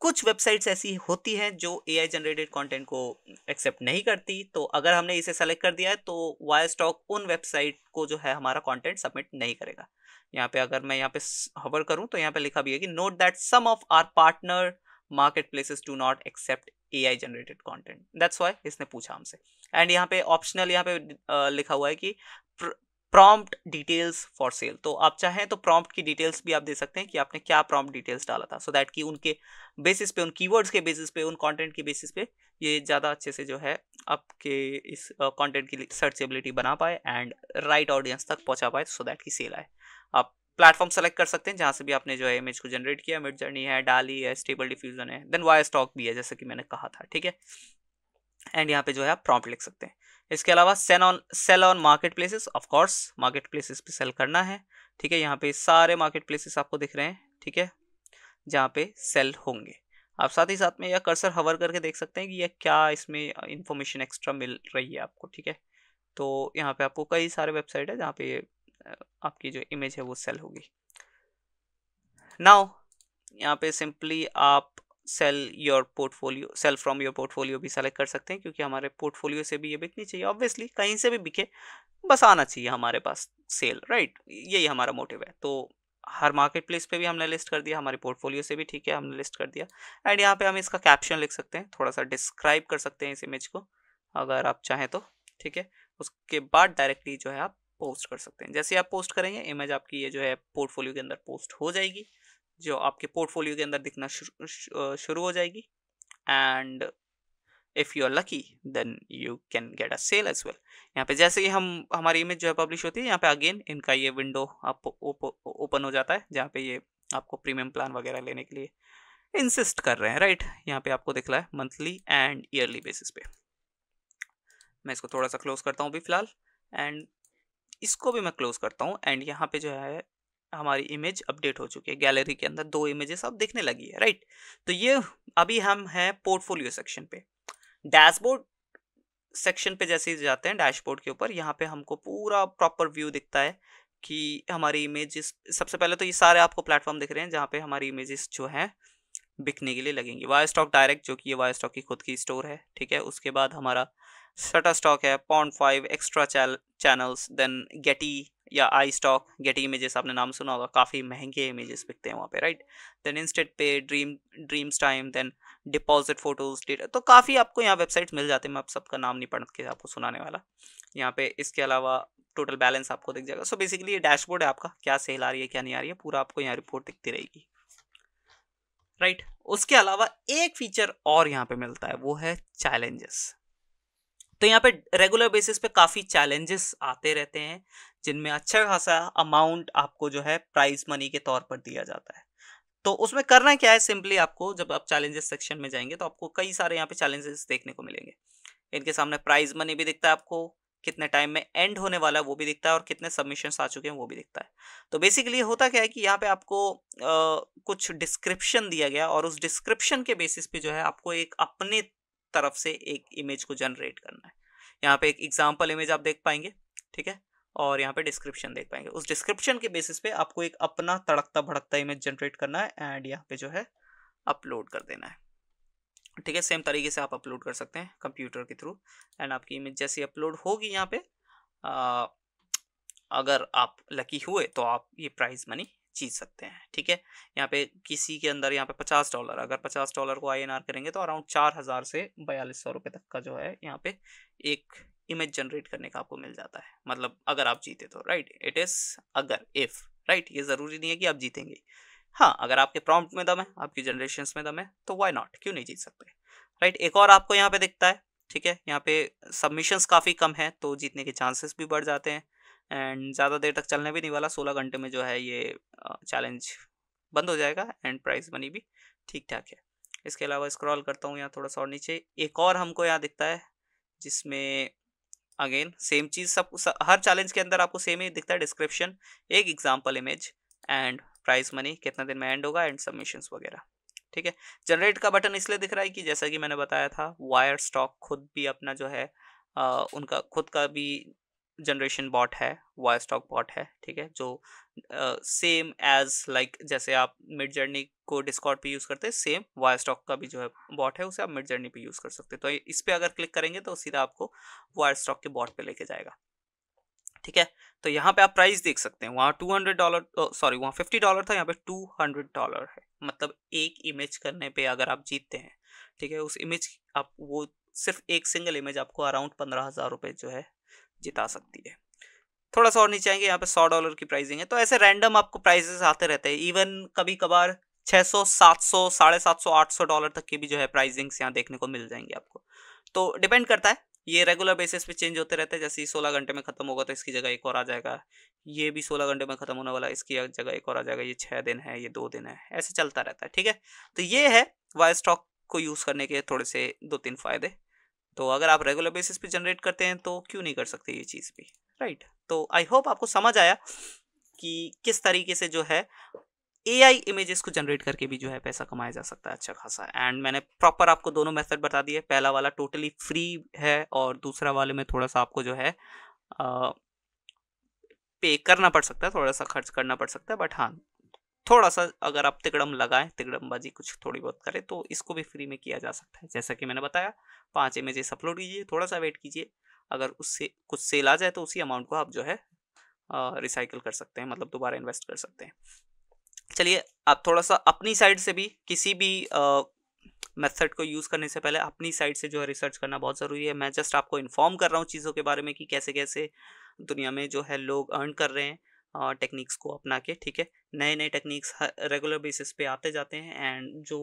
कुछ वेबसाइट्स ऐसी होती हैं जो ए आई जनरेटेड कॉन्टेंट को एक्सेप्ट नहीं करती तो अगर हमने इसे सेलेक्ट कर दिया है तो वाई स्टॉक उन वेबसाइट को जो है हमारा कॉन्टेंट सबमिट नहीं करेगा यहाँ पे अगर मैं यहाँ पे हवर करूँ तो यहाँ पे लिखा भी है कि note that some of our partner marketplaces do not accept A I generated content that's why इसने पूछा हमसे एंड यहाँ पे ऑप्शनल यहाँ पे लिखा हुआ है कि प्रॉम्प्ट डिटेल्स फॉर सेल तो आप चाहें तो प्रॉम्प्ट की डिटेल्स भी आप दे सकते हैं कि आपने क्या प्रॉम्प्ट डिटेल्स डाला था सो so दैट कि उनके बेसिस पे उन कीवर्ड्स के बेसिस पे उन कंटेंट के बेसिस पे ये ज़्यादा अच्छे से जो है आपके इस कंटेंट की सर्चेबिलिटी बना पाए एंड राइट ऑडियंस तक पहुँचा पाए सो दैट की सेल आए आप प्लेटफॉर्म सेलेक्ट कर सकते हैं जहाँ से भी आपने जो है इमेज को जनरेट किया मिड जर्नी है डाली है स्टेबल डिफ्यूजन है देन वाई स्टॉक भी है जैसे कि मैंने कहा था ठीक है एंड यहाँ पे जो है आप प्रॉम्प्ट लिख सकते हैं इसके अलावा sell on sell on marketplaces of course marketplaces पे सेल करना है ठीक है यहाँ पे सारे मार्केट प्लेसेस आपको दिख रहे हैं ठीक है जहाँ पे सेल होंगे आप साथ ही साथ में यह कर्सर हवर करके देख सकते हैं कि यह क्या इसमें इन्फॉर्मेशन एक्स्ट्रा मिल रही है आपको ठीक है तो यहाँ पे आपको कई सारे वेबसाइट है जहाँ पे आपकी जो इमेज है वो सेल होगी नाउ यहाँ पे सिंपली आप sell your portfolio sell from your portfolio भी सेलेक्ट कर सकते हैं क्योंकि हमारे पोर्टफोलियो से भी ये बिकनी चाहिए ऑब्वियसली कहीं से भी बिके बस आना चाहिए हमारे पास सेल राइट right? यही हमारा मोटिव है तो हर मार्केट प्लेस पर भी हमने लिस्ट कर दिया हमारे पोर्टफोलियो से भी ठीक है हमने लिस्ट कर दिया एंड यहाँ पे हम इसका कैप्शन लिख सकते हैं थोड़ा सा डिस्क्राइब कर सकते हैं इस इमेज को अगर आप चाहें तो ठीक है उसके बाद डायरेक्टली जो है आप पोस्ट कर सकते हैं जैसे आप पोस्ट करेंगे इमेज आपकी ये जो है पोर्टफोलियो के अंदर पोस्ट हो जाएगी जो आपके पोर्टफोलियो के अंदर दिखना शुरू शुरू हो जाएगी and if you are lucky then you can get a sale as well यहाँ पे जैसे ही हम हमारी इमेज जो है पब्लिश होती है यहाँ पे अगेन इनका ये विंडो आप ओपन हो जाता है जहाँ पे ये आपको प्रीमियम प्लान वगैरह लेने के लिए इंसिस्ट कर रहे हैं राइट यहाँ पे आपको दिख रहा है मंथली एंड ईयरली बेसिस पे मैं इसको थोड़ा सा क्लोज करता हूँ अभी फिलहाल एंड इसको भी मैं क्लोज करता हूँ एंड यहाँ पे जो है हमारी इमेज अपडेट हो चुकी है गैलरी के अंदर दो इमेजेस अब दिखने लगी है राइट तो ये अभी हम हैं पोर्टफोलियो सेक्शन पे डैशबोर्ड सेक्शन पे जैसे ही जाते हैं डैशबोर्ड के ऊपर यहाँ पे हमको पूरा प्रॉपर व्यू दिखता है कि हमारी इमेजेस सबसे पहले तो ये सारे आपको प्लेटफॉर्म दिख रहे हैं जहाँ पे हमारी इमेजेस जो हैं बिकने के लिए लगेंगी वाई स्टॉक डायरेक्ट जो कि ये वाई स्टॉक की खुद की स्टोर है ठीक है उसके बाद हमारा Shutterstock है point five extra channels then Getty या आई स्टॉक गेटी इमेजेस आपने नाम सुना होगा काफ़ी महंगे इमेजेस बिकते हैं वहाँ पे राइट देन इंस्टेट पे dream Dreamstime then Depositphotos data तो काफ़ी आपको यहाँ वेबसाइट्स मिल जाते हैं मैं आप सबका नाम नहीं पढ़ के आपको सुनाने वाला यहाँ पे इसके अलावा टोटल बैलेंस आपको दिख जाएगा सो बेसिकली ये डैशबोर्ड है आपका क्या सेल आ रही है क्या नहीं आ रही है पूरा आपको यहाँ रिपोर्ट दिखती रहेगी राइट उसके अलावा एक फीचर और यहाँ पे मिलता है वो है चैलेंजेस तो यहाँ पे रेगुलर बेसिस पे काफ़ी चैलेंजेस आते रहते हैं जिनमें अच्छा खासा अमाउंट आपको जो है प्राइज मनी के तौर पर दिया जाता है तो उसमें करना क्या है सिंपली आपको जब आप चैलेंजेस सेक्शन में जाएंगे तो आपको कई सारे यहाँ पे चैलेंजेस देखने को मिलेंगे इनके सामने प्राइज मनी भी दिखता है आपको कितने टाइम में एंड होने वाला है वो भी दिखता है और कितने सबमिशन आ चुके हैं वो भी दिखता है तो बेसिकली होता क्या है कि यहाँ पे आपको आ, कुछ डिस्क्रिप्शन दिया गया और उस डिस्क्रिप्शन के बेसिस पे जो है आपको एक अपने तरफ से एक इमेज को जनरेट करना है यहाँ पे एक एग्जाम्पल इमेज आप देख पाएंगे ठीक है और यहाँ पे डिस्क्रिप्शन देख पाएंगे उस डिस्क्रिप्शन के बेसिस पे आपको एक अपना तड़कता भड़कता इमेज जनरेट करना है एंड यहाँ पे जो है अपलोड कर देना है ठीक है सेम तरीके से आप अपलोड कर सकते हैं कंप्यूटर के थ्रू एंड आपकी इमेज जैसी अपलोड होगी यहाँ पे आ, अगर आप लकी हुए तो आप ये प्राइज़ मनी जीत सकते हैं ठीक है यहाँ पे किसी के अंदर यहाँ पे पचास डॉलर अगर पचास डॉलर को आई करेंगे तो अराउंड चार हज़ार से बयालीस सौ रुपये तक का जो है यहाँ पे एक इमेज जनरेट करने का आपको मिल जाता है मतलब अगर आप जीते तो राइट इट इज़ अगर इफ़ राइट ये ज़रूरी नहीं है कि आप जीतेंगे हाँ अगर आपके प्रॉम्प्ट में दम है आपकी जनरेशन में दम है तो वाई नॉट क्यों नहीं जीत सकते राइट एक और आपको यहाँ पे दिखता है ठीक है यहाँ पे सबमिशंस काफ़ी कम है तो जीतने के चांसेस भी बढ़ जाते हैं एंड ज़्यादा देर तक चलने भी नहीं वाला सोलह घंटे में जो है ये चैलेंज बंद हो जाएगा एंड प्राइस मनी भी ठीक ठाक है इसके अलावा स्क्रॉल करता हूँ यहाँ थोड़ा सा और नीचे एक और हमको यहाँ दिखता है जिसमें अगेन सेम चीज़ सब हर चैलेंज के अंदर आपको सेम ही दिखता है डिस्क्रिप्शन एक example image and price money कितना दिन में एंड होगा एंड सबमिशन वगैरह ठीक है जनरेट का बटन इसलिए दिख रहा है कि जैसा कि मैंने बताया था वायर स्टॉक खुद भी अपना जो है आ, उनका खुद का भी जनरेशन बॉट है वाई स्टॉक बॉट है ठीक है जो सेम एज लाइक जैसे आप मिड जर्नी को डिस्कॉर्ड पे यूज़ करते हैं सेम वाई स्टॉक का भी जो है बॉट है उसे आप मिड जर्नी पे यूज़ कर सकते हैं तो इस पर अगर क्लिक करेंगे तो सीधा आपको वाई स्टॉक के बॉट पे लेके जाएगा ठीक है तो यहाँ पे आप प्राइस देख सकते हैं वहाँ टू हंड्रेड डॉलर सॉरी वहाँ फिफ्टी डॉलर था यहाँ पे टू हंड्रेड डॉलर है मतलब एक इमेज करने पे अगर आप जीतते हैं ठीक है उस इमेज आप वो सिर्फ एक सिंगल इमेज आपको अराउंड पंद्रह हज़ार रुपये जो है जिता सकती है थोड़ा सा और नीचे आएंगे यहाँ पे सौ डॉलर की प्राइजिंग है तो ऐसे रैंडम आपको प्राइजेस आते रहते हैं इवन कभी कभार 600, 700, साढ़े सात सौ आठ सौ डॉलर तक की भी जो है प्राइजिंग्स यहाँ देखने को मिल जाएंगे आपको तो डिपेंड करता है ये रेगुलर बेसिस पे चेंज होते रहते हैं जैसे सोलह घंटे में खत्म होगा तो इसकी जगह एक और आ जाएगा ये भी सोलह घंटे में खत्म होने वाला इसकी जगह एक और आ जाएगा ये छः दिन है ये दो दिन है ऐसे चलता रहता है ठीक है तो ये है वाई स्टॉक को यूज़ करने के थोड़े से दो तीन फायदे तो अगर आप रेगुलर बेसिस पे जनरेट करते हैं तो क्यों नहीं कर सकते ये चीज़ भी राइट right. तो आई होप आपको समझ आया कि किस तरीके से जो है ए आई इमेजेस को जनरेट करके भी जो है पैसा कमाया जा सकता है अच्छा खासा एंड मैंने प्रॉपर आपको दोनों मेथड बता दिए पहला वाला टोटली फ्री है और दूसरा वाले में थोड़ा सा आपको जो है आ, पे करना पड़ सकता है थोड़ा सा खर्च करना पड़ सकता है बट हाँ थोड़ा सा अगर आप तिकड़म लगाएं तिकड़मबाजी कुछ थोड़ी बहुत करें तो इसको भी फ्री में किया जा सकता है जैसा कि मैंने बताया पाँच इमेजेस अपलोड कीजिए थोड़ा सा वेट कीजिए अगर उससे कुछ सेल आ जाए तो उसी अमाउंट को आप जो है रिसाइकिल कर सकते हैं मतलब दोबारा इन्वेस्ट कर सकते हैं चलिए आप थोड़ा सा अपनी साइड से भी किसी भी मेथड को यूज़ करने से पहले अपनी साइड से जो है रिसर्च करना बहुत ज़रूरी है मैं जस्ट आपको इन्फॉर्म कर रहा हूँ चीज़ों के बारे में कि कैसे कैसे दुनिया में जो है लोग अर्न कर रहे हैं टेक्निक्स को अपना के ठीक है नए नए टेक्निक्स रेगुलर बेसिस पे आते जाते हैं एंड जो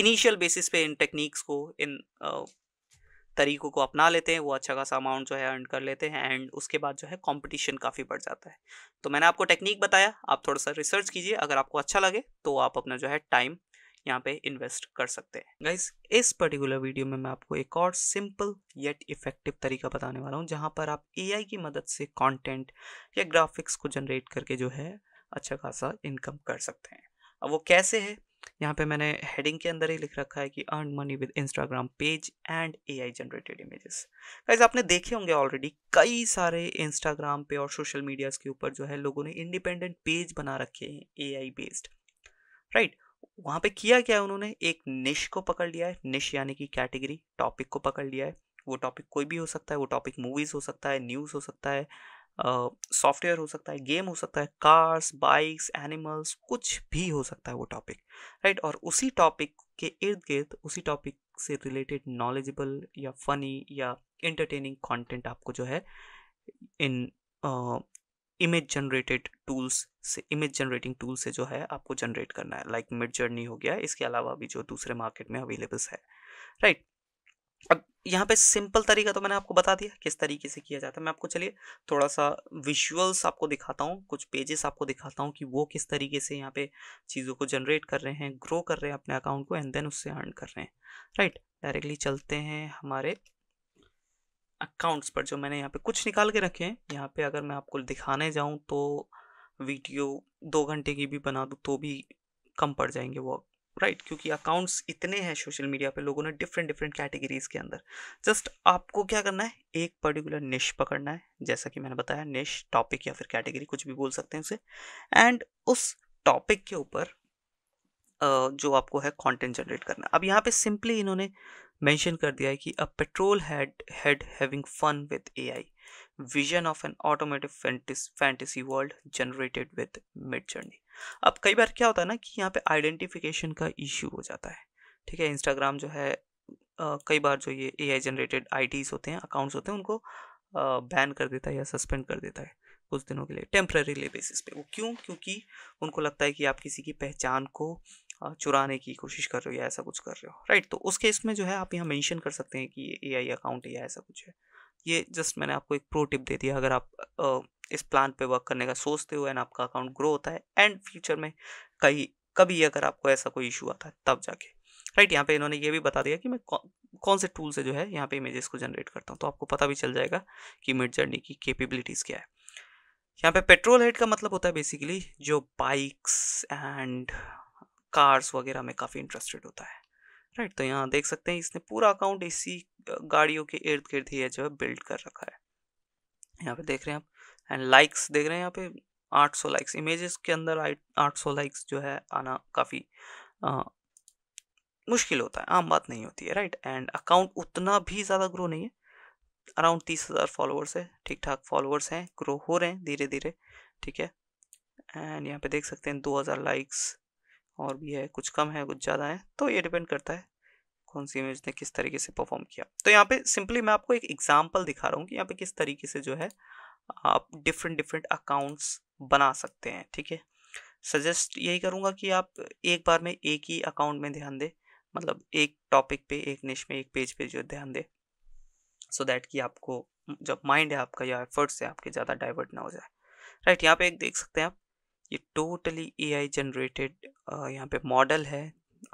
इनिशियल बेसिस पे इन टेक्निक्स को इन तरीकों को अपना लेते हैं वो अच्छा खासा अमाउंट जो है अर्न कर लेते हैं एंड उसके बाद जो है कंपटीशन काफ़ी बढ़ जाता है तो मैंने आपको टेक्निक बताया आप थोड़ा सा रिसर्च कीजिए अगर आपको अच्छा लगे तो आप अपना जो है टाइम यहाँ पे इन्वेस्ट कर सकते हैं गाइज इस पर्टिकुलर वीडियो में मैं आपको एक और सिंपल येट इफेक्टिव तरीका बताने वाला हूँ जहाँ पर आप ए की मदद से कॉन्टेंट या ग्राफिक्स को जनरेट करके जो है अच्छा खासा इनकम कर सकते हैं अब वो कैसे है यहाँ पे मैंने हेडिंग के अंदर ही लिख रखा है कि earn money with Instagram page and A I generated images guys आपने देखे होंगे ऑलरेडी कई सारे इंस्टाग्राम पे और सोशल मीडियाज़ के ऊपर जो है लोगों ने इंडिपेंडेंट पेज बना रखे हैं A I based right right? वहाँ पे किया क्या उन्होंने एक निश को पकड़ लिया है निश यानी कि कैटेगरी टॉपिक को पकड़ लिया है वो टॉपिक कोई भी हो सकता है वो टॉपिक मूवीज़ हो सकता है न्यूज़ हो सकता है सॉफ्टवेयर uh, हो सकता है गेम हो सकता है कार्स बाइक्स एनिमल्स कुछ भी हो सकता है वो टॉपिक राइट right? और उसी टॉपिक के इर्द गिर्द उसी टॉपिक से रिलेटेड नॉलेजेबल या फनी या इंटरटेनिंग कंटेंट आपको जो है इन इमेज जनरेटेड टूल्स से इमेज जनरेटिंग टूल से जो है आपको जनरेट करना है लाइक मिड जर्नी हो गया इसके अलावा भी जो दूसरे मार्केट में अवेलेबल्स है राइट अब यहाँ पे सिंपल तरीका तो मैंने आपको बता दिया किस तरीके से किया जाता है मैं आपको चलिए थोड़ा सा विजुअल्स आपको दिखाता हूँ कुछ पेजेस आपको दिखाता हूँ कि वो किस तरीके से यहाँ पे चीज़ों को जनरेट कर रहे हैं ग्रो कर रहे हैं अपने अकाउंट को एंड देन उससे अर्न कर रहे हैं राइट डायरेक्टली चलते हैं हमारे अकाउंट्स पर जो मैंने यहाँ पे कुछ निकाल के रखे हैं यहाँ पे अगर मैं आपको दिखाने जाऊँ तो वीडियो दो घंटे की भी बना दूँ तो भी कम पड़ जाएंगे वो राइट right, क्योंकि अकाउंट्स इतने हैं सोशल मीडिया पे लोगों ने डिफरेंट डिफरेंट कैटेगरीज के अंदर जस्ट आपको क्या करना है एक पर्टिकुलर निश पकड़ना है जैसा कि मैंने बताया निश टॉपिक या फिर कैटेगरी कुछ भी बोल सकते हैं उसे एंड उस टॉपिक के ऊपर जो आपको है कंटेंट जनरेट करना अब यहाँ पे सिंपली इन्होंने मेंशन कर दिया है कि a petrol had head having fun with AI vision of an automotive fantasy world generated with Midjourney अब कई बार क्या होता है ना कि यहाँ पे आइडेंटिफिकेशन का इश्यू हो जाता है ठीक है इंस्टाग्राम जो है आ, कई बार जो ये ए आई जनरेटेड आई होते हैं अकाउंट्स होते हैं उनको बैन कर देता है या सस्पेंड कर देता है कुछ दिनों के लिए टेम्प्रेरीली बेसिस पे वो क्यों क्योंकि उनको लगता है कि आप किसी की पहचान को चुराने की कोशिश कर रहे हो या ऐसा कुछ कर रहे हो राइट तो उस केस में जो है आप यहाँ मेंशन कर सकते हैं कि ए आई अकाउंट या ऐसा कुछ है ये जस्ट मैंने आपको एक प्रो टिप दे दिया अगर आप इस प्लान पे वर्क करने का सोचते हो एंड आपका अकाउंट ग्रो होता है एंड फ्यूचर में कहीं कभी अगर आपको ऐसा कोई इशू आता है तब जाके राइट यहाँ पे इन्होंने ये भी बता दिया कि मैं कौन, कौन से टूल से जो है यहाँ पे इमेजेस को जनरेट करता हूँ तो आपको पता भी चल जाएगा कि मिड जर्नी की कैपेबिलिटीज़ क्या है यहाँ पे पेट्रोल हेड का मतलब होता है बेसिकली जो बाइक्स एंड कार्स वगैरह में काफ़ी इंटरेस्टेड होता है राइट तो यहाँ देख सकते हैं इसने पूरा अकाउंट इसी गाड़ियों के इर्द गिर्द ही जो है बिल्ड कर रखा है यहाँ पे देख रहे हैं आप एंड लाइक्स देख रहे हैं यहाँ पे 800 लाइक्स इमेजेस के अंदर 800 लाइक्स जो है आना काफ़ी मुश्किल होता है आम बात नहीं होती है राइट एंड अकाउंट उतना भी ज़्यादा ग्रो नहीं है अराउंड तीस हज़ार फॉलोअर्स है ठीक ठाक फॉलोअर्स हैं ग्रो हो रहे हैं धीरे धीरे ठीक है एंड यहाँ पे देख सकते हैं दो हज़ार लाइक्स और भी है कुछ कम है कुछ ज़्यादा है तो ये डिपेंड करता है कौन सी इमेज ने किस तरीके से परफॉर्म किया तो यहाँ पे सिंपली मैं आपको एक एग्जाम्पल दिखा रहा हूँ कि यहाँ पे किस तरीके से जो है आप डिफरेंट डिफरेंट अकाउंट्स बना सकते हैं ठीक है सजेस्ट यही करूँगा कि आप एक बार में एक ही अकाउंट में ध्यान दें मतलब एक टॉपिक पे एक निश में एक पेज पे जो ध्यान दें सो दैट कि आपको जब माइंड है आपका या एफर्ट्स है आपके ज़्यादा डाइवर्ट ना हो जाए राइट यहाँ पे एक देख सकते हैं आप ये टोटली ए आई जनरेटेड यहाँ पे मॉडल है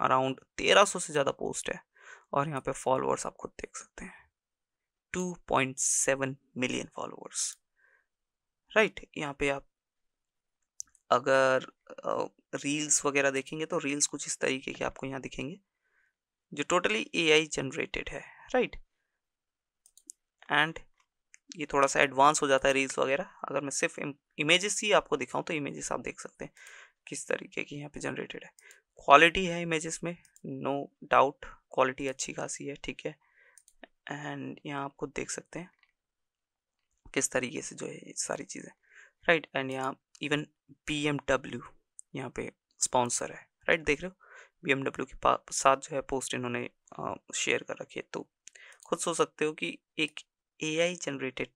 अराउंड सौ से ज़्यादा पोस्ट है और यहाँ पे फॉलोअर्स आप खुद देख सकते हैं 2.7 मिलियन फॉलोअर्स राइट यहाँ पे आप अगर रील्स वगैरह देखेंगे तो रील्स कुछ इस तरीके के आपको यहाँ दिखेंगे जो टोटली एआई जनरेटेड है राइट एंड ये थोड़ा सा एडवांस हो जाता है रील्स वगैरह अगर मैं सिर्फ इमेजेस ही आपको दिखाऊं तो इमेजेस आप देख सकते हैं किस तरीके की यहाँ पे जनरेटेड है क्वालिटी है इमेजेस में नो डाउट क्वालिटी अच्छी खासी है ठीक है एंड यहाँ आप खुद देख सकते हैं किस तरीके से जो है सारी चीज़ें राइट एंड यहाँ इवन बी एम डब्ल्यू यहाँ पे स्पॉन्सर है राइट right? देख रहे हो बी एम डब्ल्यू के साथ जो है पोस्ट इन्होंने शेयर कर रखी है तो खुद सोच सकते हो कि एक ए आई जनरेटेड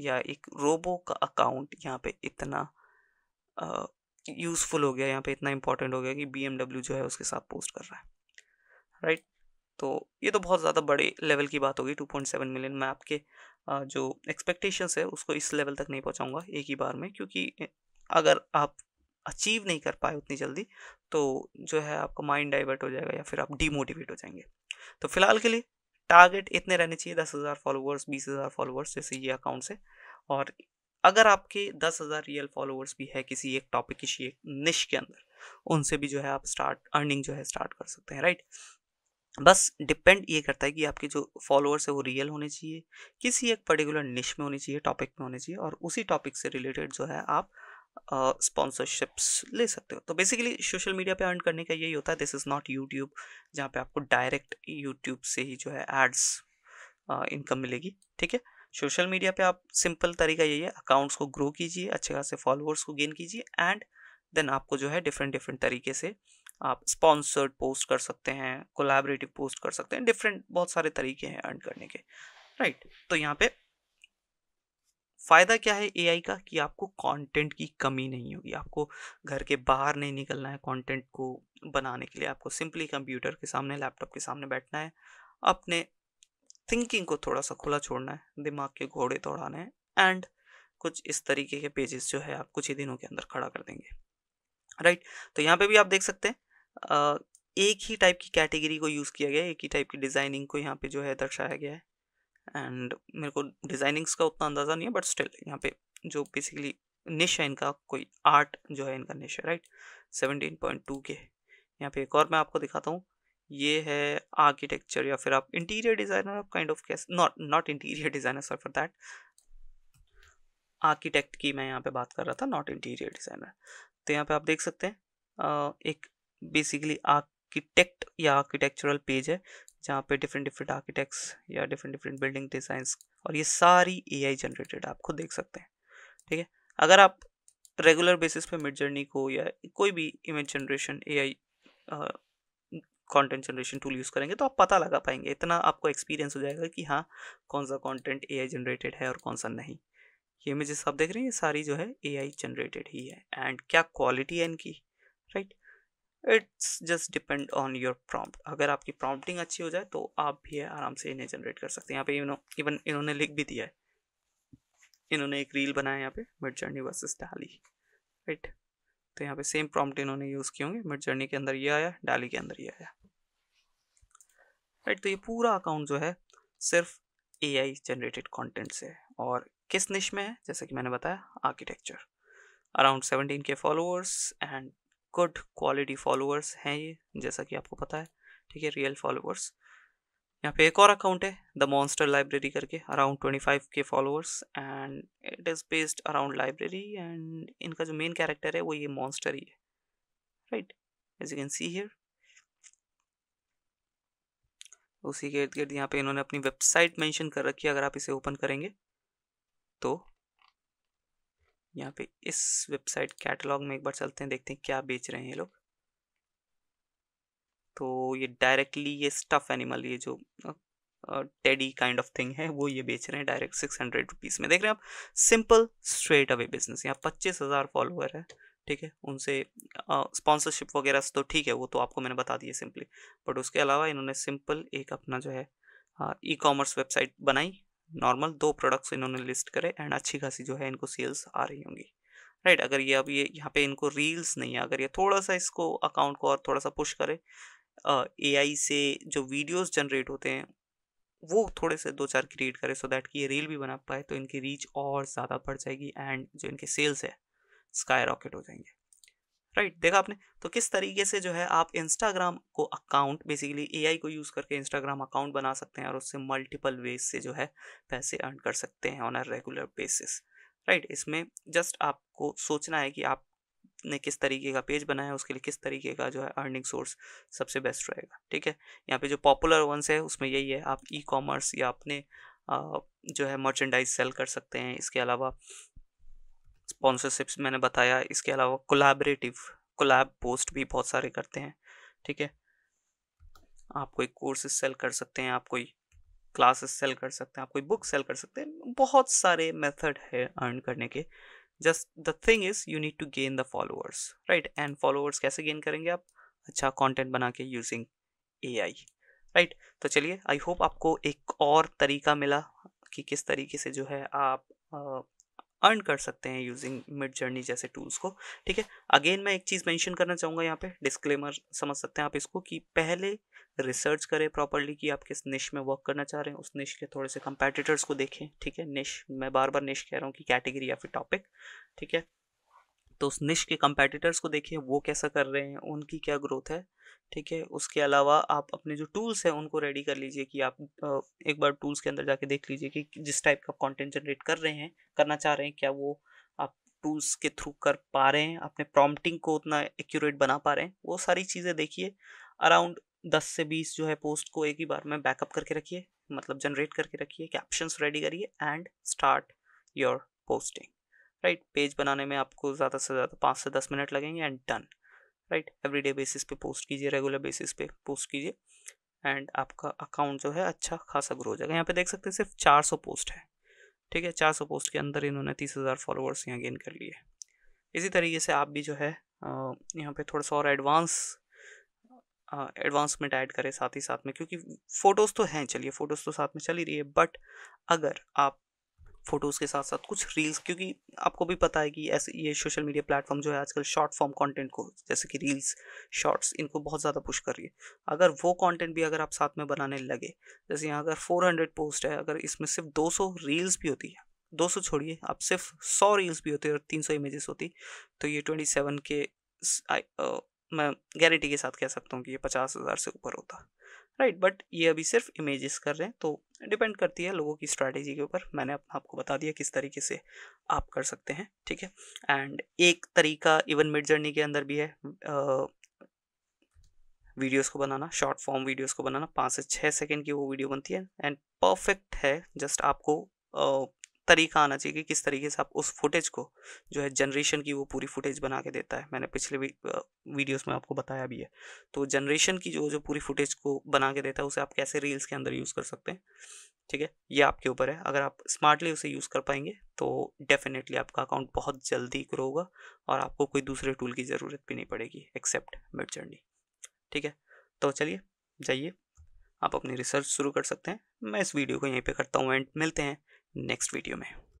या एक रोबो का अकाउंट यहाँ पे इतना यूज़फुल हो गया यहाँ पे इतना इंपॉर्टेंट हो गया कि बी जो है उसके साथ पोस्ट कर रहा है राइट right? तो ये तो बहुत ज़्यादा बड़े लेवल की बात होगी 2.7 मिलियन मैं आपके जो एक्सपेक्टेशंस है उसको इस लेवल तक नहीं पहुँचाऊँगा एक ही बार में क्योंकि अगर आप अचीव नहीं कर पाए उतनी जल्दी तो जो है आपका माइंड डाइवर्ट हो जाएगा या फिर आप डीमोटिवेट हो जाएंगे तो फिलहाल के लिए टारगेट इतने रहने चाहिए दस हज़ार फॉलोअर्स बीस हज़ार फॉलोअर्स जैसे ये अकाउंट से और अगर आपके दस हज़ार रियल फॉलोअर्स भी है किसी एक टॉपिक किसी एक निश के अंदर उनसे भी जो है आप स्टार्ट अर्निंग जो है स्टार्ट कर सकते हैं राइट बस डिपेंड ये करता है कि आपके जो फॉलोअर्स है वो रियल होने चाहिए किसी एक पर्टिकुलर निश में होने चाहिए टॉपिक में होने चाहिए और उसी टॉपिक से रिलेटेड जो है आप स्पॉन्सरशिप्स uh, ले सकते हो तो बेसिकली सोशल मीडिया पे अर्न करने का यही होता है दिस इज़ नॉट यूट्यूब जहाँ पे आपको डायरेक्ट यूट्यूब से ही जो है एड्स इनकम मिलेगी ठीक है सोशल मीडिया पे आप सिंपल तरीका यही है अकाउंट्स को ग्रो कीजिए अच्छे खासे फॉलोअर्स को गेन कीजिए एंड देन आपको जो है डिफरेंट डिफरेंट तरीके से आप स्पॉन्सर्ड पोस्ट कर सकते हैं कोलाबरेटिव पोस्ट कर सकते हैं डिफरेंट बहुत सारे तरीके हैं अर्न करने के राइट right. तो यहाँ पे फ़ायदा क्या है एआई का कि आपको कंटेंट की कमी नहीं होगी आपको घर के बाहर नहीं निकलना है कंटेंट को बनाने के लिए आपको सिंपली कंप्यूटर के सामने लैपटॉप के सामने बैठना है अपने थिंकिंग को थोड़ा सा खुला छोड़ना है दिमाग के घोड़े तोड़ाने हैं एंड कुछ इस तरीके के पेजेस जो है आप कुछ ही दिनों के अंदर खड़ा कर देंगे राइट तो यहाँ पे भी आप देख सकते हैं एक ही टाइप की कैटेगरी को यूज़ किया गया है एक ही टाइप की डिज़ाइनिंग को यहाँ पे जो है दर्शाया गया है एंड मेरे को डिज़ाइनिंग्स का उतना अंदाज़ा नहीं है बट स्टिल यहाँ पे जो बेसिकली निश है इनका कोई आर्ट जो है इनका निश है राइट सेवनटीन पॉइंट टू के यहाँ पे एक और मैं आपको दिखाता हूँ ये है आर्किटेक्चर या फिर आप इंटीरियर डिज़ाइनर आप काइंड ऑफ कैसे not not interior designer sorry for that architect की मैं यहाँ पे बात कर रहा था नॉट इंटीरियर डिज़ाइनर तो यहाँ पे आप देख सकते हैं एक बेसिकली आर्किटेक्ट या आर्किटेक्चरल पेज है जहाँ पे डिफरेंट डिफरेंट आर्किटेक्ट्स या डिफरेंट डिफरेंट बिल्डिंग डिजाइन और ये सारी आई जनरेटेड आप खुद देख सकते हैं ठीक है अगर आप रेगुलर बेसिस पे मिड जर्नी को या कोई भी image generation AI content generation tool use करेंगे तो आप पता लगा पाएंगे इतना आपको एक्सपीरियंस हो जाएगा कि हाँ कौन सा कंटेंट एआई जनरेटेड है और कौन सा नहीं ये इमेजेस आप देख रहे हैं ये सारी जो है एआई जनरेटेड ही है एंड क्या क्वालिटी है इनकी right it's just depend on your prompt अगर आपकी प्रॉम्प्टिंग अच्छी हो जाए तो आप भी आराम से इन्हें जनरेट कर सकते हैं यहाँ पे इवन इवन इन्होंने लिख भी दिया है इन्होंने एक रील बनाया यहाँ पे Midjourney versus DALL-E right तो यहाँ पे सेम प्रॉम्प्ट इन्होंने यूज़ किए होंगे मिड जर्नी के अंदर ये आया डाली के अंदर ये आया राइट तो ये पूरा अकाउंट जो है सिर्फ ए आई जनरेटेड कॉन्टेंट से है और किस निश में है जैसे कि मैंने बताया architecture around seventeen K followers and good quality followers हैं ये जैसा कि आपको पता है ठीक है रियल फॉलोअर्स यहाँ पे एक और अकाउंट है द मॉन्स्टर लाइब्रेरी करके around twenty five K followers and it is based around library and इनका जो मेन कैरेक्टर है वो ये मॉन्स्टर ही है right as you can see here उसी के इर्द गिर्द यहाँ पे इन्होंने अपनी वेबसाइट मेंशन कर रखी है अगर आप इसे ओपन करेंगे तो यहाँ पे इस वेबसाइट कैटलॉग में एक बार चलते हैं देखते हैं क्या बेच रहे हैं ये लोग तो ये डायरेक्टली ये स्टफ एनिमल ये जो टेडी काइंड ऑफ थिंग है वो ये बेच रहे हैं डायरेक्ट सिक्स हंड्रेड रुपीज़ में देख रहे हैं आप सिंपल स्ट्रेट अवे बिजनेस यहाँ पच्चीस हज़ार फॉलोअर है ठीक है उनसे स्पॉन्सरशिप वगैरह तो ठीक है वो तो आपको मैंने बता दिए सिंपली बट उसके अलावा इन्होंने सिंपल एक अपना जो है ई कॉमर्स वेबसाइट बनाई नॉर्मल दो प्रोडक्ट्स इन्होंने लिस्ट करे एंड अच्छी खासी जो है इनको सेल्स आ रही होंगी राइट अगर ये अब ये यहाँ पे इनको रील्स नहीं है अगर ये थोड़ा सा इसको अकाउंट को और थोड़ा सा पुश करे ए से जो वीडियोज़ जनरेट होते हैं वो थोड़े से दो चार क्रिएट करें सो दैट कि ये रील भी बना पाए तो इनकी रीच और ज़्यादा बढ़ जाएगी एंड जो इनके सेल्स है स्काई रॉकेट हो जाएंगे राइट right, देखा आपने तो किस तरीके से जो है आप इंस्टाग्राम को अकाउंट बेसिकली एआई को यूज़ करके इंस्टाग्राम अकाउंट बना सकते हैं और उससे मल्टीपल वेज से जो है पैसे अर्न कर सकते हैं on a regular basis right इसमें जस्ट आपको सोचना है कि आपने किस तरीके का पेज बनाया उसके लिए किस तरीके का जो है अर्निंग सोर्स सबसे बेस्ट रहेगा ठीक है यहाँ पे जो पॉपुलर वंस है उसमें यही है आप ई कॉमर्स या अपने जो है मर्चेंडाइज सेल कर सकते हैं इसके अलावा स्पॉन्सरशिप्स मैंने बताया इसके अलावा कोलाबरेटिव कोलाब पोस्ट भी बहुत सारे करते हैं ठीक है आप कोई कोर्स सेल कर सकते हैं आप कोई क्लासेस सेल कर सकते हैं आप कोई बुक सेल कर सकते हैं बहुत सारे मेथड है अर्न करने के just the thing is you need to gain the followers right and followers कैसे गेन करेंगे आप अच्छा कॉन्टेंट बना के यूजिंग ए आई राइट तो चलिए आई होप आपको एक और तरीका मिला कि किस तरीके से जो है आप अर्न कर सकते हैं यूजिंग मिड जर्नी जैसे टूल्स को ठीक है अगेन मैं एक चीज़ मेंशन करना चाहूँगा यहाँ पे डिस्क्लेमर समझ सकते हैं आप इसको कि पहले रिसर्च करें प्रॉपरली कि आप किस निश में वर्क करना चाह रहे हैं उस निश के थोड़े से कंपेटिटर्स को देखें ठीक है निश मैं बार बार निश कह रहा हूँ कि कैटेगरी या फिर टॉपिक ठीक है तो उस निश के कंपेटिटर्स को देखें वो कैसा कर रहे हैं उनकी क्या ग्रोथ है ठीक है उसके अलावा आप अपने जो टूल्स हैं उनको रेडी कर लीजिए कि आप एक बार टूल्स के अंदर जाके देख लीजिए कि जिस टाइप का कंटेंट जनरेट कर रहे हैं करना चाह रहे हैं क्या वो आप टूल्स के थ्रू कर पा रहे हैं अपने प्रॉम्प्टिंग को उतना एक्यूरेट बना पा रहे हैं वो सारी चीज़ें देखिए अराउंड दस से बीस जो है पोस्ट को एक ही बार में बैकअप करके रखिए मतलब जनरेट करके रखिए कैप्शंस रेडी करिए and start your posting right page बनाने में आपको ज़्यादा से ज़्यादा पाँच से दस मिनट लगेंगे and done right everyday basis पे पोस्ट कीजिए रेगुलर बेसिस पे पोस्ट कीजिए एंड आपका अकाउंट जो है अच्छा खासा ग्रो हो जाएगा यहाँ पे देख सकते हैं सिर्फ 400 पोस्ट है ठीक है 400 पोस्ट के अंदर इन्होंने तीस हज़ार फॉलोअर्स यहाँ गेन कर लिए इसी तरीके से आप भी जो है यहाँ पे थोड़ा सा और एडवांस एडवांसमेंट ऐड करें साथ ही साथ में क्योंकि फ़ोटोज़ तो हैं चलिए फ़ोटोज़ तो साथ में चल ही रही है बट अगर आप फ़ोटोज़ के साथ साथ कुछ रील्स क्योंकि आपको भी पता है कि ऐसे ये सोशल मीडिया प्लेटफॉर्म जो है आजकल शॉर्ट फॉर्म कंटेंट को जैसे कि रील्स शॉर्ट्स इनको बहुत ज़्यादा पुश कर रही है अगर वो कंटेंट भी अगर आप साथ में बनाने लगे जैसे यहाँ अगर 400 पोस्ट है अगर इसमें सिर्फ 200 रील्स भी होती है 200 छोड़िए आप सिर्फ 100 रील्स भी होती है और 300 इमेजेस होती तो ये 27 के आ, आ, मैं गारंटी के साथ कह सकता हूँ कि ये पचास हज़ार से ऊपर होता राइट बट ये अभी सिर्फ इमेजेस कर रहे हैं तो डिपेंड करती है लोगों की स्ट्रैटेजी के ऊपर मैंने अपना आपको बता दिया किस तरीके से आप कर सकते हैं ठीक है एंड एक तरीका इवन मिड जर्नी के अंदर भी है वीडियोज वीडियोस को बनाना शॉर्ट फॉर्म वीडियोस को बनाना पाँच से छः सेकेंड की वो वीडियो बनती है एंड परफेक्ट है जस्ट आपको तरीका आना चाहिए कि किस तरीके से आप उस फुटेज को जो है जनरेशन की वो पूरी फुटेज बना के देता है मैंने पिछले वी, वीडियोस में आपको बताया भी है तो जनरेशन की जो जो पूरी फुटेज को बना के देता है उसे आप कैसे रील्स के अंदर यूज़ कर सकते हैं ठीक है ये आपके ऊपर है अगर आप स्मार्टली उसे यूज़ कर पाएंगे तो डेफिनेटली आपका अकाउंट बहुत जल्दी ग्रो होगा और आपको कोई दूसरे टूल की ज़रूरत भी नहीं पड़ेगी एक्सेप्ट मिड जर्नी ठीक है तो चलिए जाइए आप अपनी रिसर्च शुरू कर सकते हैं मैं इस वीडियो को यहीं पे करता हूँ एंड मिलते हैं नेक्स्ट वीडियो में